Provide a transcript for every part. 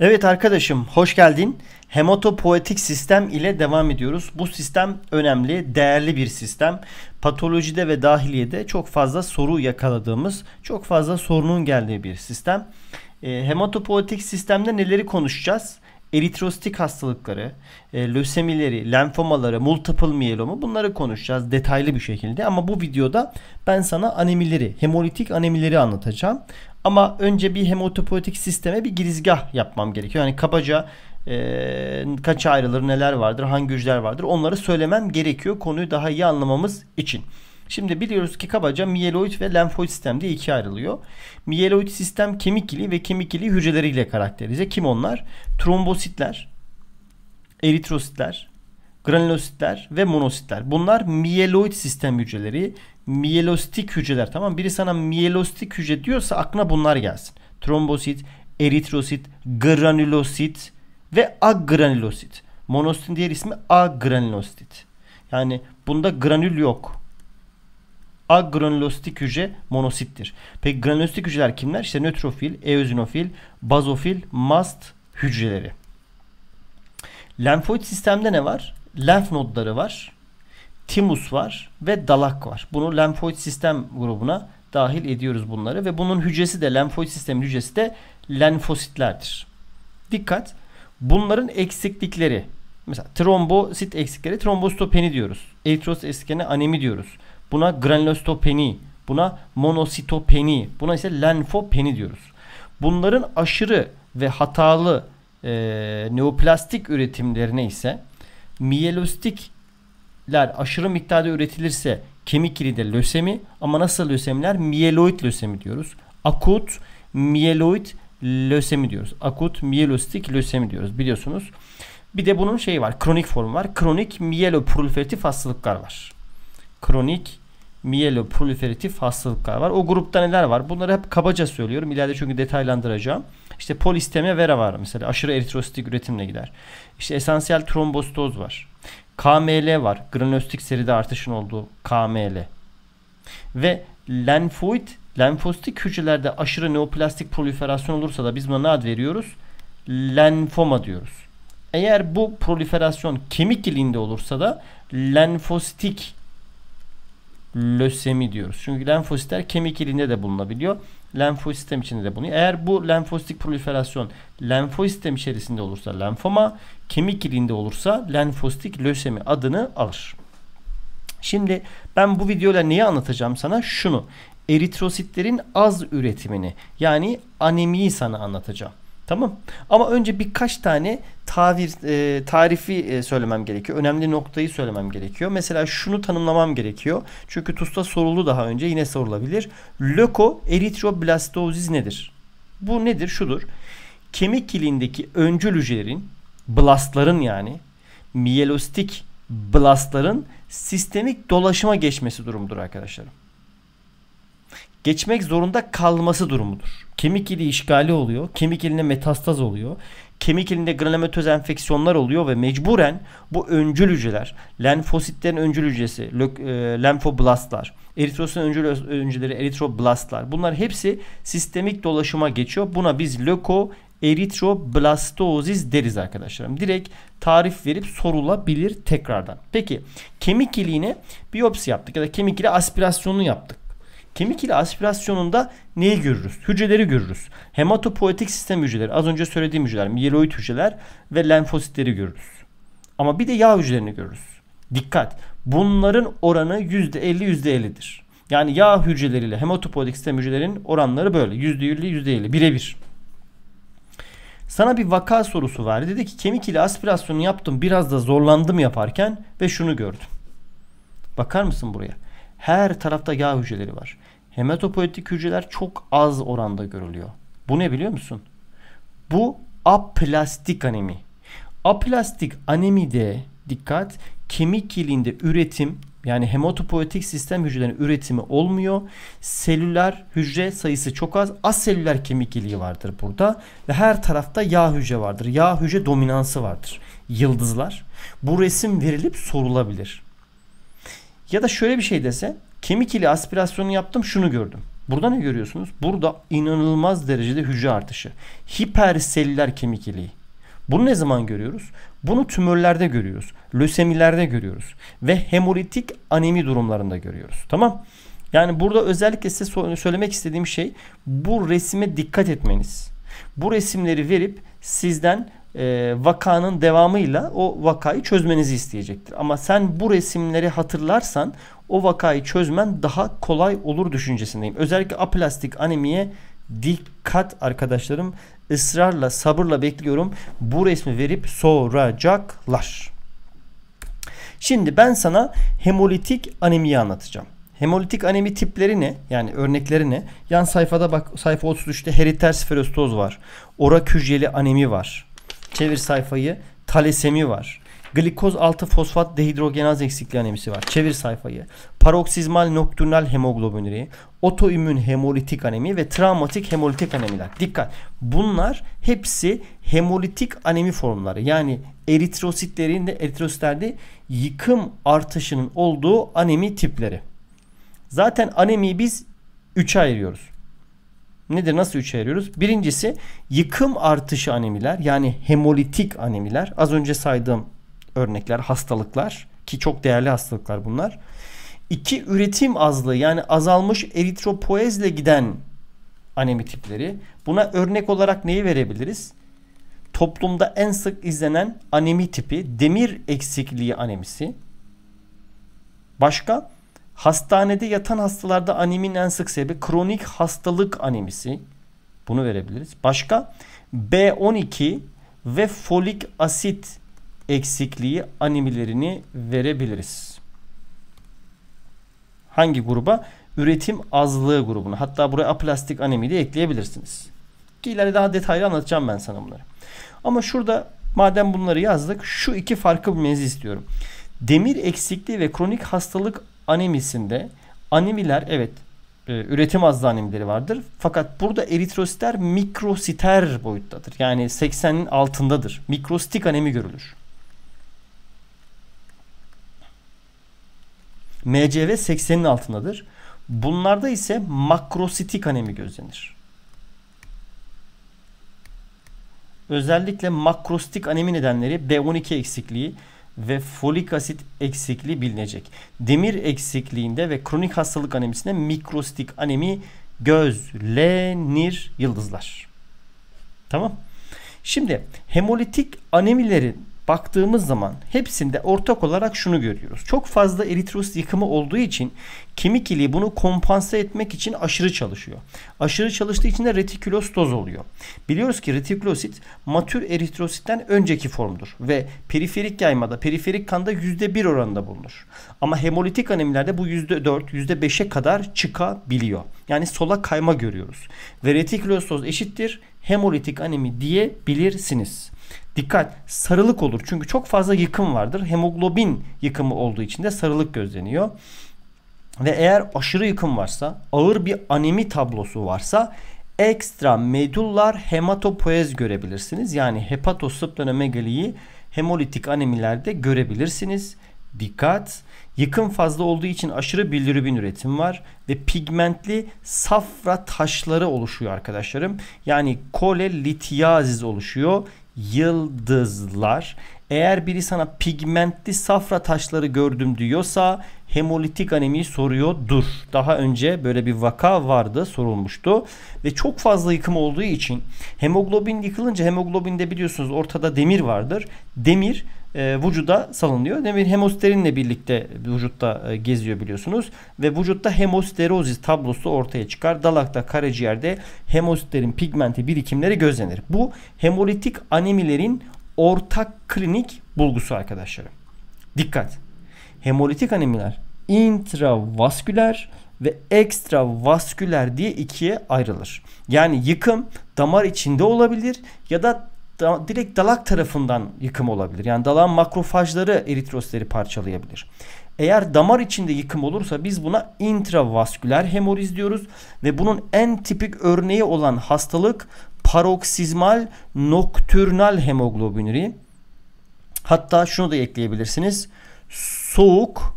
Evet arkadaşım hoş geldin. Hematopoetik sistem ile devam ediyoruz. Bu sistem önemli, değerli bir sistem. Patolojide ve dahiliyede çok fazla soru yakaladığımız, çok fazla sorunun geldiği bir sistem. E, hematopoetik sistemde neleri konuşacağız? eritrositik hastalıkları, e, lösemileri, lenfomaları, multiple miyelomu bunları konuşacağız detaylı bir şekilde. Ama bu videoda ben sana anemileri, hemolitik anemileri anlatacağım. Ama önce bir hemotopoetik sisteme bir girizgah yapmam gerekiyor. Yani kabaca e, kaç ayrılır, neler vardır, hangi hücreler vardır onları söylemem gerekiyor konuyu daha iyi anlamamız için. Şimdi biliyoruz ki kabaca miyeloid ve lenfoid sistem diye ikiye ayrılıyor. Miyeloid sistem kemik iliği ve kemik iliği hücreleriyle karakterize. Kim onlar? Trombositler, eritrositler, granulositler ve monositler. Bunlar miyeloid sistem hücreleri. Miyelostik hücreler tamam. Biri sana miyelostik hücre diyorsa aklına bunlar gelsin. Trombosit, eritrosit, granulosit ve agranülosit. Monositin diğer ismi agranülosit. Yani bunda granül yok agranülostik hücre monosittir. Peki granülostik hücreler kimler? İşte nötrofil, eozinofil, bazofil, mast hücreleri. Lenfoid sistemde ne var? Lenf nodları var. Timus var ve dalak var. Bunu lenfoid sistem grubuna dahil ediyoruz bunları ve bunun hücresi de lenfoid sistemin hücresi de lenfositlerdir. Dikkat! Bunların eksiklikleri mesela trombosit eksikleri trombostopeni diyoruz. Eritrosit eksiklerine anemi diyoruz. Buna granulostopeni, buna monositopeni, buna ise lenfopeni diyoruz. Bunların aşırı ve hatalı e, neoplastik üretimlerine ise miyelostikler aşırı miktarda üretilirse kemik kilidi lösemi ama nasıl lösemiler? Miyeloid lösemi diyoruz. Akut miyeloid lösemi diyoruz. Akut miyelostik lösemi diyoruz biliyorsunuz. Bir de bunun şeyi var. Kronik formu var. Kronik miyeloproliferatif hastalıklar var kronik proliferatif hastalıklar var. O grupta neler var? Bunları hep kabaca söylüyorum. İleride çünkü detaylandıracağım. İşte polistemiya vera var mesela. Aşırı eritrositik üretimle gider. İşte esansiyel trombostoz var. KML var. Granöstik seride artışın olduğu KML. Ve lenfoid, lenfostik hücrelerde aşırı neoplastik proliferasyon olursa da biz buna ne ad veriyoruz? Lenfoma diyoruz. Eğer bu proliferasyon kemik iliğinde olursa da lenfostik lösemi diyoruz. Çünkü lenfositler kemik ilinde de bulunabiliyor. Lenfosistem içinde de bulunuyor. Eğer bu lenfositik proliferasyon lenfosistem içerisinde olursa lenfoma, kemik ilinde olursa lenfositik lösemi adını alır. Şimdi ben bu videoyla neyi anlatacağım sana? Şunu. Eritrositlerin az üretimini yani anemiyi sana anlatacağım. Tamam. Ama önce birkaç tane tavir e, tarifi e, söylemem gerekiyor. Önemli noktayı söylemem gerekiyor. Mesela şunu tanımlamam gerekiyor. Çünkü TUS'ta soruldu daha önce yine sorulabilir. Löko eritroblastoziz nedir? Bu nedir? Şudur. Kemik kilindeki öncül hücrelerin, blastların yani miyelostik blastların sistemik dolaşıma geçmesi durumudur arkadaşlarım geçmek zorunda kalması durumudur. Kemik ili işgali oluyor. Kemik iline metastaz oluyor. Kemik ilinde granulomatoz enfeksiyonlar oluyor ve mecburen bu öncül hücreler, lenfositlerin öncül hücresi, e, lenfoblastlar, eritrositlerin öncül öncüleri eritroblastlar. Bunlar hepsi sistemik dolaşıma geçiyor. Buna biz löko eritroblastozis deriz arkadaşlarım. Direkt tarif verip sorulabilir tekrardan. Peki kemik iliğine biyopsi yaptık ya da kemik ili aspirasyonunu yaptık. Kemik ile aspirasyonunda neyi görürüz? Hücreleri görürüz. Hematopoetik sistem hücreleri, az önce söylediğim hücreler, mieloid hücreler ve lenfositleri görürüz. Ama bir de yağ hücrelerini görürüz. Dikkat! Bunların oranı %50-%50'dir. Yani yağ hücreleriyle hematopoietik sistem hücrelerinin oranları böyle. %50-%50 birebir. Sana bir vaka sorusu verdi. Dedi ki kemik ile aspirasyonu yaptım biraz da zorlandım yaparken ve şunu gördüm. Bakar mısın buraya? Her tarafta yağ hücreleri var hematopoietik hücreler çok az oranda görülüyor. Bu ne biliyor musun? Bu aplastik anemi. Aplastik anemide dikkat kemik yelinde üretim yani hematopoietik sistem hücrelerinin üretimi olmuyor. Selüler hücre sayısı çok az. Aselüler kemik iliği vardır burada. Ve her tarafta yağ hücre vardır. Yağ hücre dominansı vardır. Yıldızlar. Bu resim verilip sorulabilir. Ya da şöyle bir şey desen. Kemik ili aspirasyonu yaptım şunu gördüm. Burada ne görüyorsunuz? Burada inanılmaz derecede hücre artışı. Hiperselüler kemik iliği. Bunu ne zaman görüyoruz? Bunu tümörlerde görüyoruz. Lösemilerde görüyoruz. Ve hemolitik anemi durumlarında görüyoruz. Tamam. Yani burada özellikle size söylemek istediğim şey bu resime dikkat etmeniz. Bu resimleri verip sizden e, vakanın devamıyla o vakayı çözmenizi isteyecektir. Ama sen bu resimleri hatırlarsan o vakayı çözmen daha kolay olur düşüncesindeyim. Özellikle aplastik anemiye dikkat arkadaşlarım ısrarla sabırla bekliyorum. Bu resmi verip soracaklar. Şimdi ben sana hemolitik anemiyi anlatacağım. Hemolitik anemi tipleri ne? Yani örnekleri ne? Yan sayfada bak sayfa 33'te heriter sferostoz var. Orak hücreli anemi var. Çevir sayfayı. Talasemi var. Glikoz 6 fosfat dehidrogenaz eksikliği anemisi var. Çevir sayfayı. Paroksizmal nokturnal hemoglobinüri, otoimmün hemolitik anemi ve travmatik hemolitik anemiler. Dikkat. Bunlar hepsi hemolitik anemi formları. Yani eritrositlerin de eritrositlerde yıkım artışının olduğu anemi tipleri. Zaten anemiyi biz 3'e ayırıyoruz. Nedir nasıl 3'e ayırıyoruz? Birincisi yıkım artışı anemiler yani hemolitik anemiler. Az önce saydığım örnekler, hastalıklar ki çok değerli hastalıklar bunlar. İki üretim azlığı yani azalmış eritropoezle giden anemi tipleri. Buna örnek olarak neyi verebiliriz? Toplumda en sık izlenen anemi tipi demir eksikliği anemisi. Başka hastanede yatan hastalarda anemin en sık sebebi kronik hastalık anemisi. Bunu verebiliriz. Başka B12 ve folik asit eksikliği animilerini verebiliriz. Hangi gruba? Üretim azlığı grubuna. Hatta buraya aplastik anemi de ekleyebilirsiniz. Ki ileride daha detaylı anlatacağım ben sana bunları. Ama şurada madem bunları yazdık şu iki farkı bilmenizi istiyorum. Demir eksikliği ve kronik hastalık anemisinde anemiler evet e, üretim azlığı anemileri vardır. Fakat burada eritrositler mikrositer boyuttadır. Yani 80'in altındadır. Mikrositik anemi görülür. MCV 80'in altındadır. Bunlarda ise makrositik anemi gözlenir. Özellikle makrositik anemi nedenleri B12 eksikliği ve folik asit eksikliği bilinecek. Demir eksikliğinde ve kronik hastalık anemisinde mikrositik anemi gözlenir yıldızlar. Tamam. Şimdi hemolitik anemilerin baktığımız zaman hepsinde ortak olarak şunu görüyoruz. Çok fazla eritrosit yıkımı olduğu için kemik iliği bunu kompanse etmek için aşırı çalışıyor. Aşırı çalıştığı için de retikulositoz oluyor. Biliyoruz ki retikulosit matür eritrositten önceki formdur ve periferik yaymada, periferik kanda %1 oranında bulunur. Ama hemolitik anemilerde bu %4, %5'e kadar çıkabiliyor. Yani sola kayma görüyoruz. Ve retikulositoz eşittir hemolitik anemi diyebilirsiniz. Dikkat sarılık olur. Çünkü çok fazla yıkım vardır. Hemoglobin yıkımı olduğu için de sarılık gözleniyor. Ve eğer aşırı yıkım varsa, ağır bir anemi tablosu varsa ekstra medullar hematopoez görebilirsiniz. Yani hepatosplenomegaliyi, hemolitik anemilerde görebilirsiniz. Dikkat! Yıkım fazla olduğu için aşırı bilirubin üretim var ve pigmentli safra taşları oluşuyor arkadaşlarım. Yani kolelitiyazis oluşuyor yıldızlar. Eğer biri sana pigmentli safra taşları gördüm diyorsa hemolitik soruyor. Dur. Daha önce böyle bir vaka vardı sorulmuştu ve çok fazla yıkım olduğu için hemoglobin yıkılınca hemoglobinde biliyorsunuz ortada demir vardır. Demir e, vücuda salınıyor. Demek hemosterinle birlikte vücutta e, geziyor biliyorsunuz ve vücutta hemosterozis tablosu ortaya çıkar. Dalakta, karaciğerde hemosterin pigmenti birikimleri gözlenir. Bu hemolitik anemilerin ortak klinik bulgusu arkadaşlarım. Dikkat. Hemolitik anemiler intravasküler ve ekstravasküler diye ikiye ayrılır. Yani yıkım damar içinde olabilir ya da da, direkt dalak tarafından yıkım olabilir. Yani dalağın makrofajları eritrositleri parçalayabilir. Eğer damar içinde yıkım olursa biz buna intravasküler hemoriz diyoruz ve bunun en tipik örneği olan hastalık paroksizmal nokturnal hemoglobinuri. Hatta şunu da ekleyebilirsiniz. Soğuk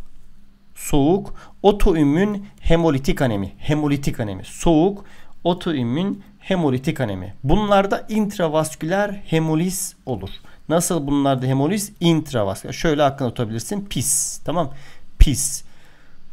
soğuk otoimmün hemolitik anemi. Hemolitik anemi. Soğuk otoimmün hemolitik anemi. Bunlarda intravasküler hemoliz olur. Nasıl bunlarda hemoliz? Intravasküler. Şöyle aklına tutabilirsin. PIS. Tamam. PIS.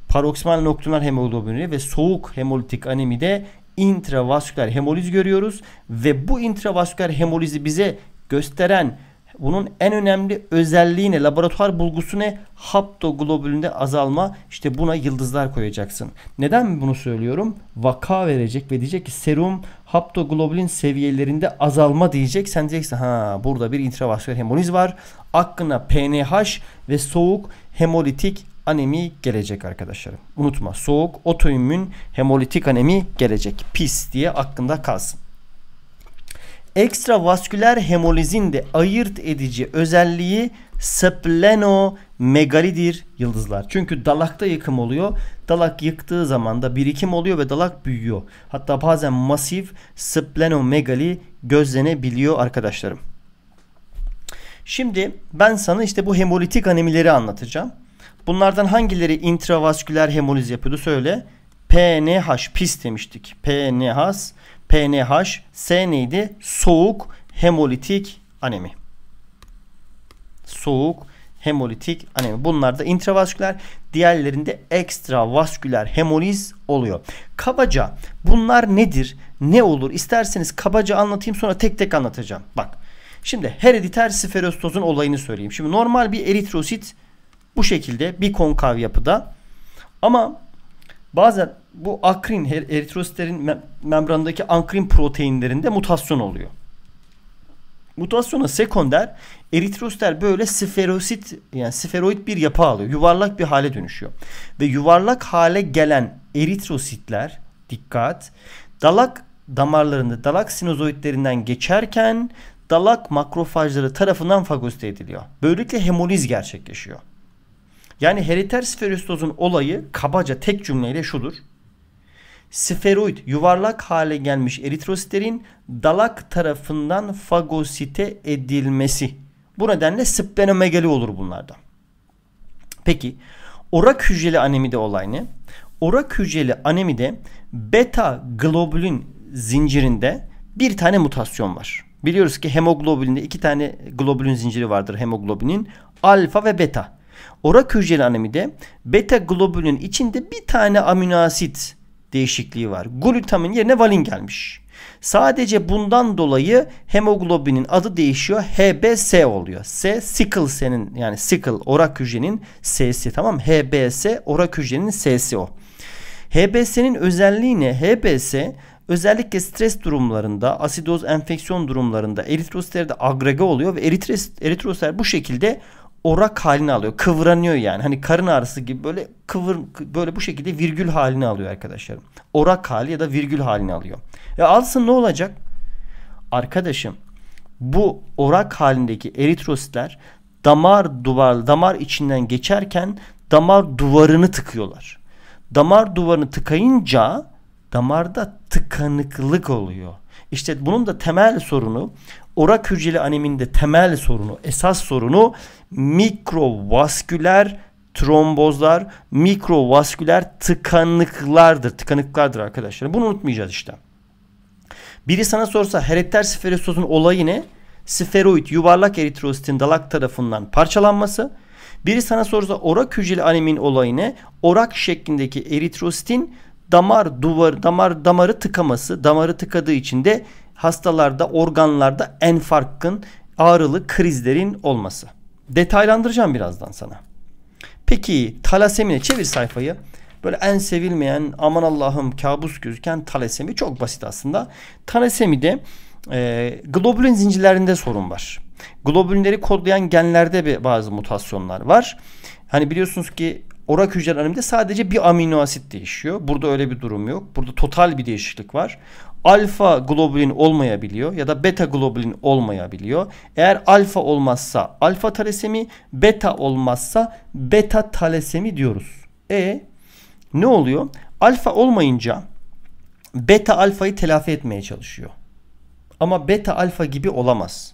Paroksimal noktular hemoglobinuri ve soğuk hemolitik anemide intravasküler hemoliz görüyoruz. Ve bu intravasküler hemolizi bize gösteren bunun en önemli özelliği ne? Laboratuvar bulgusu ne? Haptoglobülünde azalma. İşte buna yıldızlar koyacaksın. Neden bunu söylüyorum? Vaka verecek ve diyecek ki serum haptoglobulin seviyelerinde azalma diyecek. Sen diyeceksin ha burada bir intravasküler hemoliz var. Aklına PNH ve soğuk hemolitik anemi gelecek arkadaşlarım. Unutma soğuk otoimmün hemolitik anemi gelecek. Pis diye aklında kalsın. Ekstravasküler hemolizin de ayırt edici özelliği splenomegaludir yıldızlar. Çünkü dalakta yıkım oluyor. Dalak yıktığı zaman da birikim oluyor ve dalak büyüyor. Hatta bazen masif splenomegali gözlenebiliyor arkadaşlarım. Şimdi ben sana işte bu hemolitik anemileri anlatacağım. Bunlardan hangileri intravasküler hemoliz yapıyordu söyle. PNH pis demiştik. PNH, PNH, S neydi? Soğuk hemolitik anemi soğuk, hemolitik anemi. Bunlar da intravasküler, diğerlerinde ekstravasküler hemoliz oluyor. Kabaca bunlar nedir? Ne olur? İsterseniz kabaca anlatayım sonra tek tek anlatacağım. Bak. Şimdi herediter siferostozun olayını söyleyeyim. Şimdi normal bir eritrosit bu şekilde bir konkav yapıda ama bazen bu akrin eritrositlerin mem membrandaki akrin proteinlerinde mutasyon oluyor. Mutasyona sekonder eritrositler böyle sferosit yani sferoid bir yapı alıyor. Yuvarlak bir hale dönüşüyor. Ve yuvarlak hale gelen eritrositler dikkat dalak damarlarında dalak sinozoidlerinden geçerken dalak makrofajları tarafından fagosite ediliyor. Böylelikle hemoliz gerçekleşiyor. Yani heriter sferostozun olayı kabaca tek cümleyle şudur. Sferoid yuvarlak hale gelmiş eritrositlerin dalak tarafından fagosite edilmesi. Bu nedenle splenomegali olur bunlarda. Peki orak hücreli anemide olay ne? Orak hücreli anemide beta globulin zincirinde bir tane mutasyon var. Biliyoruz ki hemoglobinde iki tane globulin zinciri vardır hemoglobinin. Alfa ve beta. Orak hücreli anemide beta globulin içinde bir tane aminoasit değişikliği var. Glutamin yerine valin gelmiş. Sadece bundan dolayı hemoglobinin adı değişiyor. HBS oluyor. S sickle senin yani sickle orak hücrenin S'si tamam HBS orak hücrenin S'si o. HBS'nin özelliği ne? HBS özellikle stres durumlarında, asidoz enfeksiyon durumlarında eritrositlerde agrega oluyor ve eritros, eritrositler bu şekilde orak halini alıyor. Kıvranıyor yani. Hani karın ağrısı gibi böyle kıvır böyle bu şekilde virgül halini alıyor arkadaşlarım. Orak hali ya da virgül halini alıyor. Ya e alsın ne olacak? Arkadaşım bu orak halindeki eritrositler damar duvar damar içinden geçerken damar duvarını tıkıyorlar. Damar duvarını tıkayınca damarda tıkanıklık oluyor. İşte bunun da temel sorunu orak hücreli aneminde temel sorunu, esas sorunu mikrovasküler trombozlar, mikrovasküler tıkanıklardır. Tıkanıklardır arkadaşlar. Bunu unutmayacağız işte. Biri sana sorsa herediter siferostozun olayı ne? Sferoid, yuvarlak eritrositin dalak tarafından parçalanması. Biri sana sorsa orak hücreli anemin olayı ne? Orak şeklindeki eritrositin damar duvar damar damarı tıkaması damarı tıkadığı için de hastalarda organlarda enfarkın ağrılı krizlerin olması. Detaylandıracağım birazdan sana. Peki talasemine çevir sayfayı. Böyle en sevilmeyen aman Allah'ım kabus gözüken talasemi çok basit aslında. Talasemide e, globulin zincirlerinde sorun var. Globülinleri kodlayan genlerde bazı mutasyonlar var. Hani biliyorsunuz ki orak hücreler anemide sadece bir amino asit değişiyor. Burada öyle bir durum yok. Burada total bir değişiklik var. Alfa globulin olmayabiliyor ya da beta globulin olmayabiliyor. Eğer alfa olmazsa alfa talasemi, beta olmazsa beta talasemi diyoruz. E ne oluyor? Alfa olmayınca beta alfayı telafi etmeye çalışıyor. Ama beta alfa gibi olamaz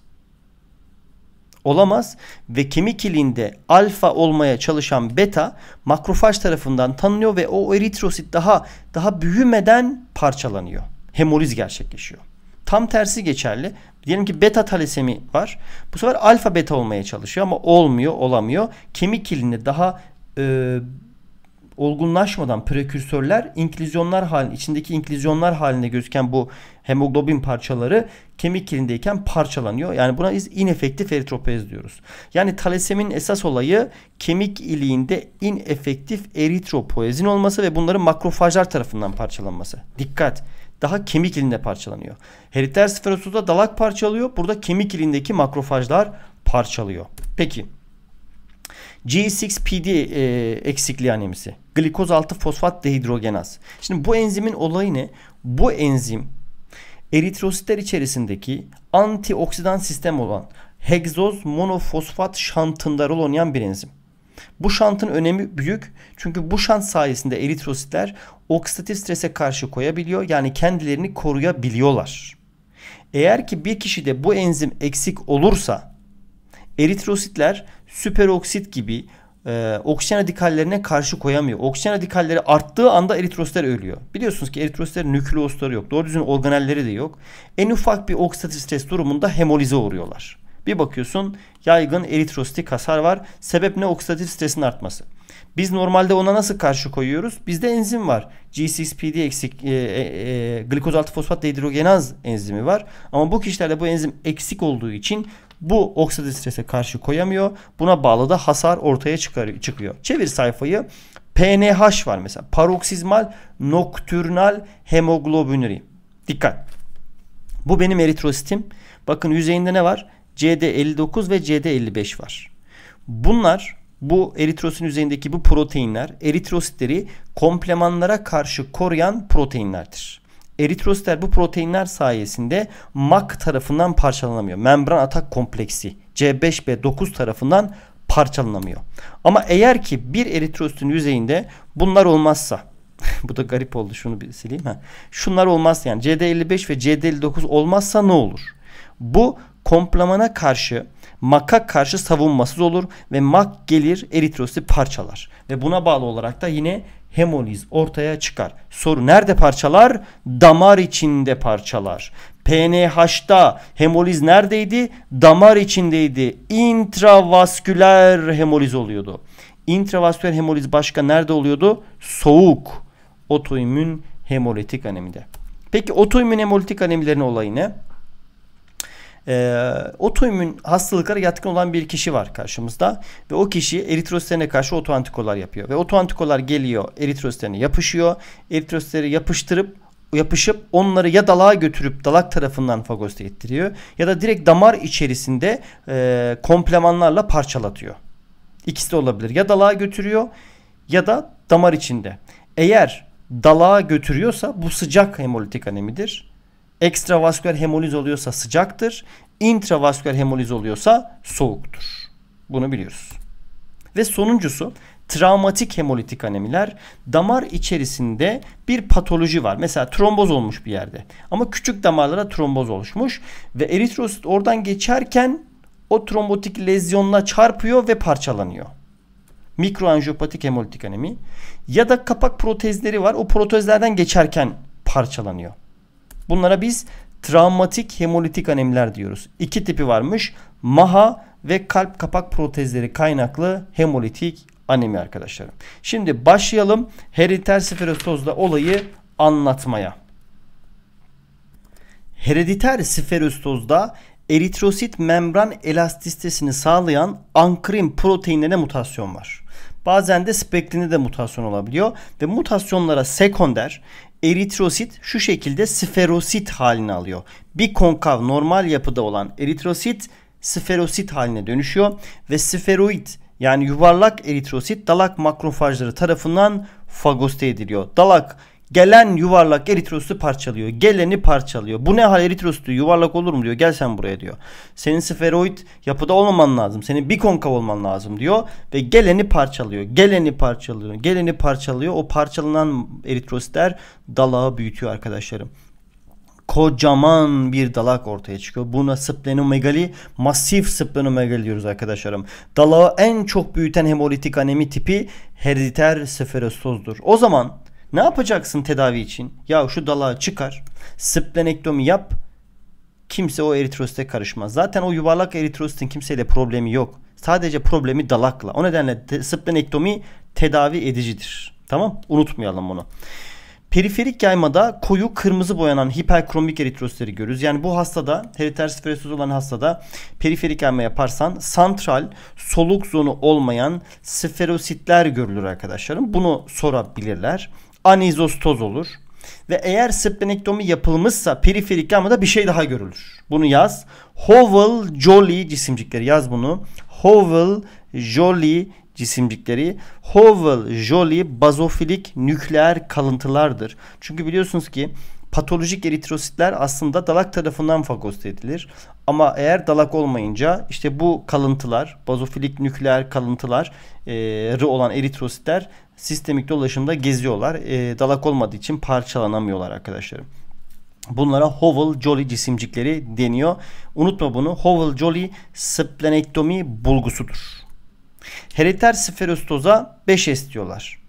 olamaz ve kemik iliğinde alfa olmaya çalışan beta makrofaj tarafından tanınıyor ve o eritrosit daha daha büyümeden parçalanıyor. Hemoliz gerçekleşiyor. Tam tersi geçerli. Diyelim ki beta talasemi var. Bu sefer alfa beta olmaya çalışıyor ama olmuyor, olamıyor. Kemik iliğinde daha e, olgunlaşmadan prekürsörler inklizyonlar halinde içindeki inklizyonlar halinde gözüken bu hemoglobin parçaları kemik kilindeyken parçalanıyor. Yani buna biz inefektif eritropoz diyoruz. Yani talesemin esas olayı kemik iliğinde inefektif eritropoezin olması ve bunların makrofajlar tarafından parçalanması. Dikkat! Daha kemik ilinde parçalanıyor. Heriter sferosuzda dalak parçalıyor. Burada kemik ilindeki makrofajlar parçalıyor. Peki. G6PD e, eksikliği anemisi. Glikoz 6 fosfat dehidrogenaz. Şimdi bu enzimin olayı ne? Bu enzim eritrositler içerisindeki antioksidan sistem olan hegzoz monofosfat şantında rol oynayan bir enzim. Bu şantın önemi büyük çünkü bu şant sayesinde eritrositler oksidatif strese karşı koyabiliyor yani kendilerini koruyabiliyorlar. Eğer ki bir kişide bu enzim eksik olursa eritrositler süperoksit gibi e, oksijen radikallerine karşı koyamıyor. Oksijen radikalleri arttığı anda eritrositler ölüyor. Biliyorsunuz ki eritrositlerin nükleosları yok. Doğru düzgün organelleri de yok. En ufak bir oksidatif stres durumunda hemolize uğruyorlar. Bir bakıyorsun yaygın eritrositik hasar var. Sebep ne? Oksidatif stresin artması. Biz normalde ona nasıl karşı koyuyoruz? Bizde enzim var. G6PD eksik e, e, e glikoz 6 fosfat dehidrogenaz enzimi var. Ama bu kişilerde bu enzim eksik olduğu için bu oksidatif strese karşı koyamıyor. Buna bağlı da hasar ortaya çıkıyor. Çevir sayfayı. PNH var mesela. Paroksizmal nokturnal hemoglobinuri. Dikkat. Bu benim eritrositim. Bakın yüzeyinde ne var? CD59 ve CD55 var. Bunlar bu eritrosin üzerindeki bu proteinler eritrositleri komplemanlara karşı koruyan proteinlerdir eritrositler bu proteinler sayesinde MAC tarafından parçalanamıyor. Membran atak kompleksi C5B9 tarafından parçalanamıyor. Ama eğer ki bir eritrositin yüzeyinde bunlar olmazsa bu da garip oldu şunu bir sileyim ha. Şunlar olmazsa yani CD55 ve CD59 olmazsa ne olur? Bu komplamana karşı Mak'a karşı savunmasız olur ve Mak gelir eritrosi parçalar. Ve buna bağlı olarak da yine hemoliz ortaya çıkar. Soru nerede parçalar? Damar içinde parçalar. PNH'da hemoliz neredeydi? Damar içindeydi. Intravasküler hemoliz oluyordu. Intravasküler hemoliz başka nerede oluyordu? Soğuk otoimmün hemolitik anemide. Peki otoimmün hemolitik anemilerin olayı ne? e, otoimmün hastalıklara yatkın olan bir kişi var karşımızda ve o kişi eritrositlerine karşı otoantikolar yapıyor ve otoantikolar geliyor eritrositlerine yapışıyor. Eritrositleri yapıştırıp yapışıp onları ya dalağa götürüp dalak tarafından fagosite ettiriyor ya da direkt damar içerisinde e, komplemanlarla parçalatıyor. İkisi de olabilir. Ya dalağa götürüyor ya da damar içinde. Eğer dalağa götürüyorsa bu sıcak hemolitik anemidir ekstravasküler hemoliz oluyorsa sıcaktır. Intravasküler hemoliz oluyorsa soğuktur. Bunu biliyoruz. Ve sonuncusu travmatik hemolitik anemiler damar içerisinde bir patoloji var. Mesela tromboz olmuş bir yerde ama küçük damarlara tromboz oluşmuş ve eritrosit oradan geçerken o trombotik lezyonla çarpıyor ve parçalanıyor. Mikroanjiyopatik hemolitik anemi ya da kapak protezleri var. O protezlerden geçerken parçalanıyor. Bunlara biz travmatik hemolitik anemiler diyoruz. İki tipi varmış. Maha ve kalp kapak protezleri kaynaklı hemolitik anemi arkadaşlarım. Şimdi başlayalım heriter siferostozda olayı anlatmaya. Herediter siferostozda eritrosit membran elastisitesini sağlayan ankrin proteinlerine mutasyon var. Bazen de spektrinde de mutasyon olabiliyor ve mutasyonlara sekonder eritrosit şu şekilde sferosit halini alıyor. Bir konkav normal yapıda olan eritrosit sferosit haline dönüşüyor ve sferoid yani yuvarlak eritrosit dalak makrofajları tarafından fagoste ediliyor. Dalak Gelen yuvarlak eritrositi parçalıyor. Geleni parçalıyor. Bu ne hal eritrositi? Yuvarlak olur mu diyor. Gel sen buraya diyor. Senin sferoid yapıda olmaman lazım. Senin bir konkav olman lazım diyor. Ve geleni parçalıyor. Geleni parçalıyor. Geleni parçalıyor. O parçalanan eritrositler dalağı büyütüyor arkadaşlarım kocaman bir dalak ortaya çıkıyor. Buna splenomegali, masif splenomegali diyoruz arkadaşlarım. Dalağı en çok büyüten hemolitik anemi tipi herediter seferosozdur. O zaman ne yapacaksın tedavi için? Ya şu dalağı çıkar. Splenektomi yap. Kimse o eritrosite karışmaz. Zaten o yuvarlak eritrositin kimseyle problemi yok. Sadece problemi dalakla. O nedenle te splenektomi tedavi edicidir. Tamam? Unutmayalım bunu. Periferik yaymada koyu kırmızı boyanan hiperkromik eritrositleri görürüz. Yani bu hastada heriter siferoz olan hastada periferik yayma yaparsan santral soluk zonu olmayan sferositler görülür arkadaşlarım. Bunu sorabilirler anizostoz olur. Ve eğer splenektomi yapılmışsa periferik gamada bir şey daha görülür. Bunu yaz. Howell Jolly cisimcikleri yaz bunu. Howell Jolly cisimcikleri Howell Jolly bazofilik nükleer kalıntılardır. Çünkü biliyorsunuz ki patolojik eritrositler aslında dalak tarafından fagosit edilir. Ama eğer dalak olmayınca işte bu kalıntılar, bazofilik nükleer kalıntıları olan eritrositler sistemik dolaşımda geziyorlar. E, dalak olmadığı için parçalanamıyorlar arkadaşlarım. Bunlara Howell Jolly cisimcikleri deniyor. Unutma bunu. Howell Jolly splenektomi bulgusudur. Heriter sferostoza 5S diyorlar.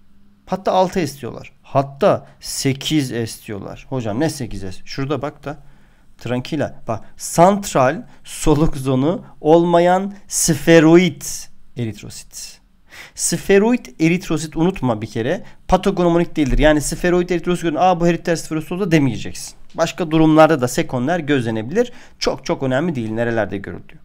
Hatta 6S diyorlar. Hatta 8S diyorlar. Hocam ne 8S? Şurada bak da. Tranquila. Bak santral soluk zonu olmayan sferoid eritrosit. Sferoid eritrosit unutma bir kere. patognomonik değildir. Yani sferoid eritrosit gördün. Aa bu heriter sferosit oldu demeyeceksin. Başka durumlarda da sekonder gözlenebilir. Çok çok önemli değil nerelerde görüldüğü.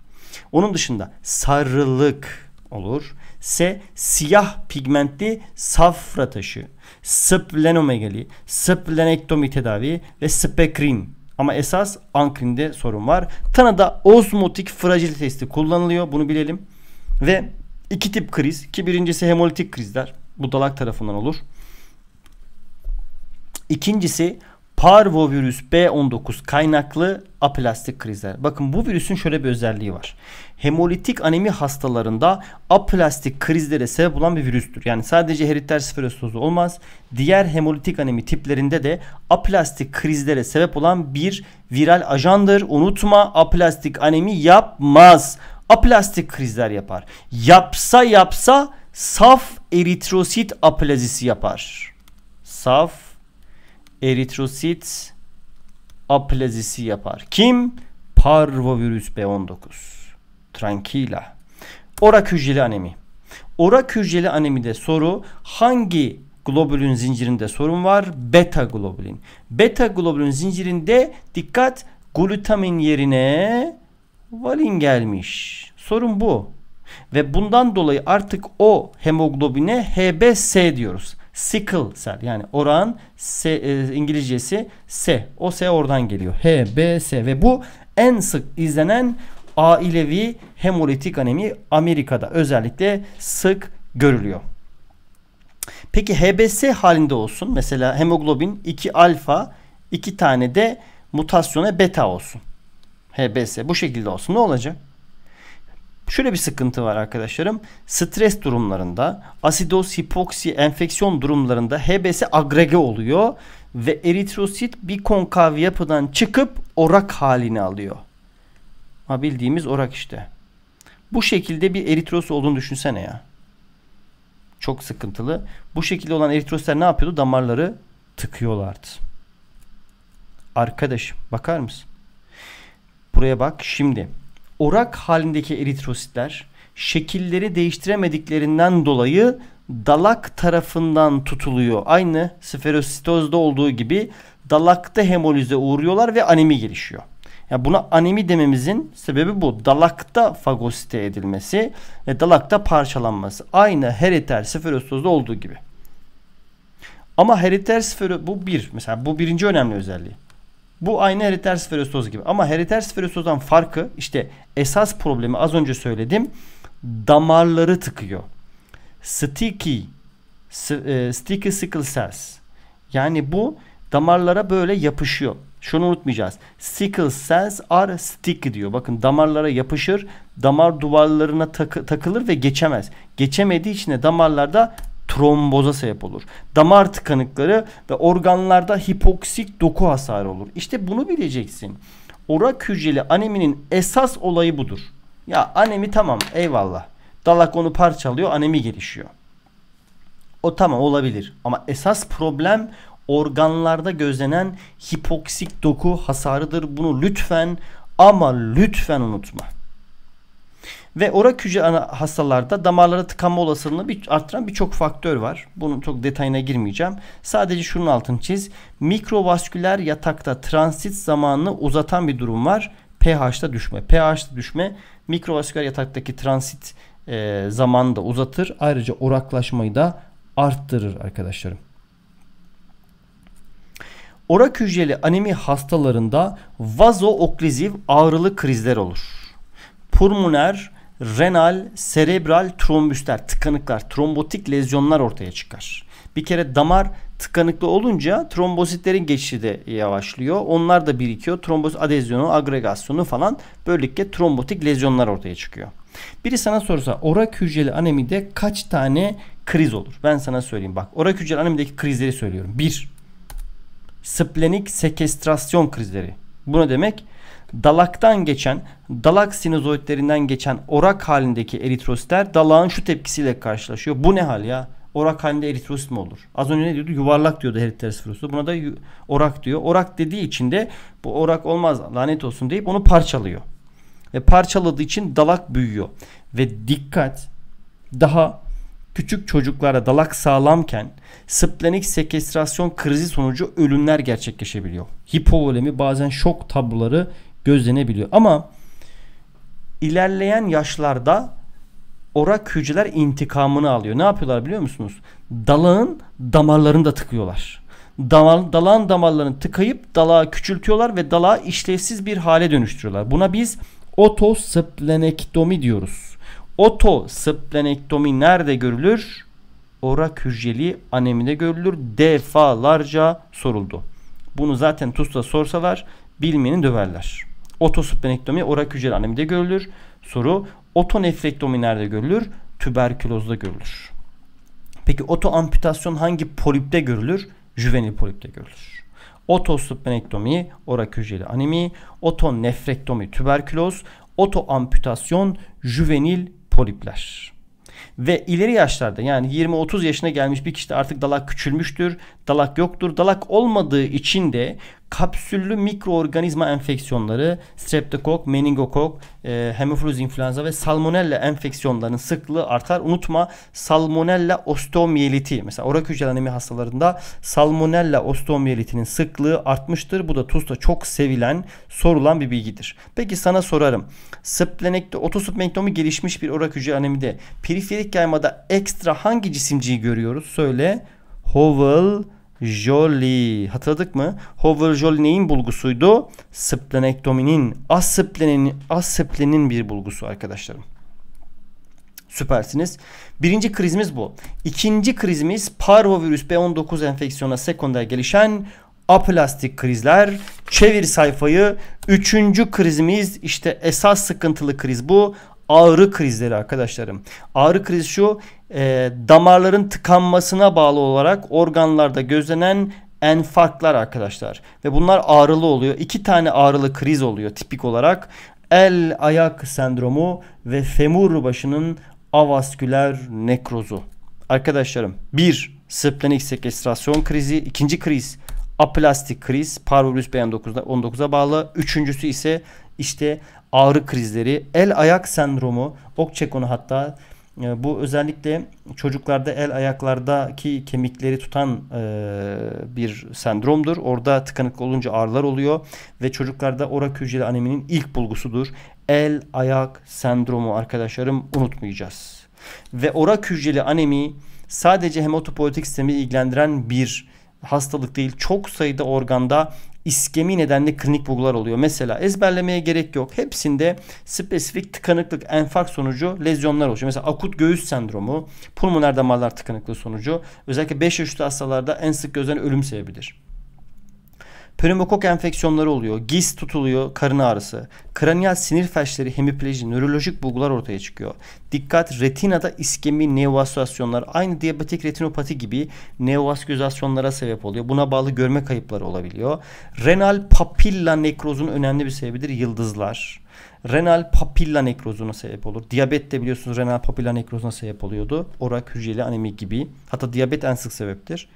Onun dışında sarılık olur. S siyah pigmentli safra taşı, splenomegali, splenektomi tedavi ve spekrin ama esas ankrinde sorun var. Tanıda ozmotik fragil testi kullanılıyor. Bunu bilelim. Ve İki tip kriz ki birincisi hemolitik krizler. Bu dalak tarafından olur. İkincisi parvovirüs B19 kaynaklı aplastik krizler. Bakın bu virüsün şöyle bir özelliği var. Hemolitik anemi hastalarında aplastik krizlere sebep olan bir virüstür. Yani sadece heriter sferostozu olmaz. Diğer hemolitik anemi tiplerinde de aplastik krizlere sebep olan bir viral ajandır. Unutma aplastik anemi yapmaz aplastik krizler yapar. Yapsa yapsa saf eritrosit aplazisi yapar. Saf eritrosit aplazisi yapar. Kim? Parvovirüs B19. Tranquila. Orak hücreli anemi. Orak hücreli anemide soru hangi globulin zincirinde sorun var? Beta globulin. Beta globulin zincirinde dikkat glutamin yerine valin gelmiş. Sorun bu. Ve bundan dolayı artık o hemoglobine HbS diyoruz. Sickle cell yani oran S, e, İngilizcesi S. O S oradan geliyor. HbS ve bu en sık izlenen ailevi hemolitik anemi Amerika'da özellikle sık görülüyor. Peki HbS halinde olsun. Mesela hemoglobin 2 alfa 2 tane de mutasyona beta olsun. HBS bu şekilde olsun ne olacak? Şöyle bir sıkıntı var arkadaşlarım. Stres durumlarında, asidoz, hipoksi, enfeksiyon durumlarında HBS agrege oluyor ve eritrosit bir konkav yapıdan çıkıp orak halini alıyor. Ha bildiğimiz orak işte. Bu şekilde bir eritrosit olduğunu düşünsene ya. Çok sıkıntılı. Bu şekilde olan eritrositler ne yapıyordu? Damarları tıkıyorlardı. Arkadaşım bakar mısın? buraya bak şimdi. Orak halindeki eritrositler şekilleri değiştiremediklerinden dolayı dalak tarafından tutuluyor. Aynı sferositozda olduğu gibi dalakta hemolize uğruyorlar ve anemi gelişiyor. Ya buna anemi dememizin sebebi bu. Dalakta fagosite edilmesi ve dalakta parçalanması. Aynı heriter sferositozda olduğu gibi. Ama heriter sfero bu bir. Mesela bu birinci önemli özelliği. Bu aynı heriter sferostoz gibi. Ama heriter sferostozdan farkı işte esas problemi az önce söyledim. Damarları tıkıyor. Sticky e, sticky sickle cells. Yani bu damarlara böyle yapışıyor. Şunu unutmayacağız. Sickle cells are sticky diyor. Bakın damarlara yapışır, damar duvarlarına takı, takılır ve geçemez. Geçemediği için de damarlarda tromboza sebep olur. Damar tıkanıkları ve organlarda hipoksik doku hasarı olur. İşte bunu bileceksin. Orak hücreli aneminin esas olayı budur. Ya anemi tamam eyvallah. Dalak onu parçalıyor anemi gelişiyor. O tamam olabilir ama esas problem organlarda gözlenen hipoksik doku hasarıdır. Bunu lütfen ama lütfen unutma. Ve orak hücre hastalarda damarlara tıkanma olasılığını bir, arttıran birçok faktör var. Bunun çok detayına girmeyeceğim. Sadece şunun altını çiz. Mikrovasküler yatakta transit zamanını uzatan bir durum var. pH'da düşme. pH'da düşme mikrovasküler yataktaki transit e, zamanını da uzatır. Ayrıca oraklaşmayı da arttırır arkadaşlarım. Orak hücreli anemi hastalarında vazooklüziv ağrılı krizler olur. Pulmoner renal, serebral trombüsler, tıkanıklar, trombotik lezyonlar ortaya çıkar. Bir kere damar tıkanıklı olunca trombositlerin geçişi de yavaşlıyor. Onlar da birikiyor. Tromboz adezyonu, agregasyonu falan böylelikle trombotik lezyonlar ortaya çıkıyor. Biri sana sorsa orak hücreli anemide kaç tane kriz olur? Ben sana söyleyeyim bak. Orak hücreli anemideki krizleri söylüyorum. 1. Splenik sekestrasyon krizleri. Bu ne demek? dalaktan geçen dalak sinüzoidlerinden geçen orak halindeki eritrositler dalağın şu tepkisiyle karşılaşıyor. Bu ne hal ya? Orak halinde eritrosit mi olur? Az önce ne diyordu? Yuvarlak diyordu eritrositosu. Buna da orak diyor. Orak dediği için de bu orak olmaz lanet olsun deyip onu parçalıyor. Ve parçaladığı için dalak büyüyor. Ve dikkat daha küçük çocuklara dalak sağlamken splenik sekestrasyon krizi sonucu ölümler gerçekleşebiliyor. Hipovolemi bazen şok tabloları gözlenebiliyor. Ama ilerleyen yaşlarda orak hücreler intikamını alıyor. Ne yapıyorlar biliyor musunuz? Dalağın damarlarını da tıkıyorlar. Damal, dalağın damarlarını tıkayıp dalağı küçültüyorlar ve dalağı işlevsiz bir hale dönüştürüyorlar. Buna biz otosıplenektomi diyoruz. Otosıplenektomi nerede görülür? Orak hücreli anemide görülür. Defalarca soruldu. Bunu zaten TUS'ta sorsalar bilmeni döverler. Otosplenektomi orak hücreli anemide görülür. Soru otonefrektomi nerede görülür? Tüberkülozda görülür. Peki otoamputasyon hangi polipte görülür? Juvenil polipte görülür. Otospllenektomi orak hücreli anemi, otonefrektomi tüberküloz, otoamputasyon juvenil polipler. Ve ileri yaşlarda yani 20-30 yaşına gelmiş bir kişi de artık dalak küçülmüştür, dalak yoktur. Dalak olmadığı için de kapsüllü mikroorganizma enfeksiyonları, streptokok, meningokok, e, hemofilus influenza ve salmonella enfeksiyonlarının sıklığı artar. Unutma salmonella osteomiyeliti mesela orak hücrelenimi hastalarında salmonella osteomiyelitinin sıklığı artmıştır. Bu da TUS'ta çok sevilen, sorulan bir bilgidir. Peki sana sorarım. Splenekto, otosplenomi gelişmiş bir orak hücrelenimde periferik yaymada ekstra hangi cisimciği görüyoruz? Söyle. Howell Jolly Hatırladık mı? Hover Jolly neyin bulgusuydu? Splenektominin, asiplenin, asiplenin bir bulgusu arkadaşlarım. Süpersiniz. Birinci krizimiz bu. İkinci krizimiz parvovirüs B19 enfeksiyona sekonder gelişen aplastik krizler. Çevir sayfayı. Üçüncü krizimiz işte esas sıkıntılı kriz bu ağrı krizleri arkadaşlarım. Ağrı krizi şu e, damarların tıkanmasına bağlı olarak organlarda gözlenen enfarklar arkadaşlar. Ve bunlar ağrılı oluyor. İki tane ağrılı kriz oluyor tipik olarak. El ayak sendromu ve femur başının avasküler nekrozu. Arkadaşlarım bir splenik sekestrasyon krizi. ikinci kriz aplastik kriz parvulus B19'a bağlı. Üçüncüsü ise işte ağrı krizleri, el ayak sendromu, okçe konu hatta e, bu özellikle çocuklarda el ayaklardaki kemikleri tutan e, bir sendromdur. Orada tıkanık olunca ağrılar oluyor ve çocuklarda orak hücreli aneminin ilk bulgusudur. El ayak sendromu arkadaşlarım unutmayacağız. Ve orak hücreli anemi sadece hematopoietik sistemi ilgilendiren bir hastalık değil. Çok sayıda organda iskemi nedenli klinik bulgular oluyor. Mesela ezberlemeye gerek yok. Hepsinde spesifik tıkanıklık enfark sonucu lezyonlar oluşuyor. Mesela akut göğüs sendromu, pulmoner damarlar tıkanıklığı sonucu özellikle 5 yaş üstü hastalarda en sık gözlenen ölüm sebebidir. Pneumokok enfeksiyonları oluyor. Giz tutuluyor, karın ağrısı. Kraniyal sinir felçleri, hemipleji, nörolojik bulgular ortaya çıkıyor. Dikkat retinada iskemi, neovaskülasyonlar aynı diyabetik retinopati gibi neovaskülasyonlara sebep oluyor. Buna bağlı görme kayıpları olabiliyor. Renal papilla nekrozun önemli bir sebebidir yıldızlar renal papilla nekrozuna sebep olur. Diyabet de biliyorsunuz renal papilla nekrozuna sebep oluyordu. Orak hücreli anemi gibi. Hatta diyabet en sık sebeptir.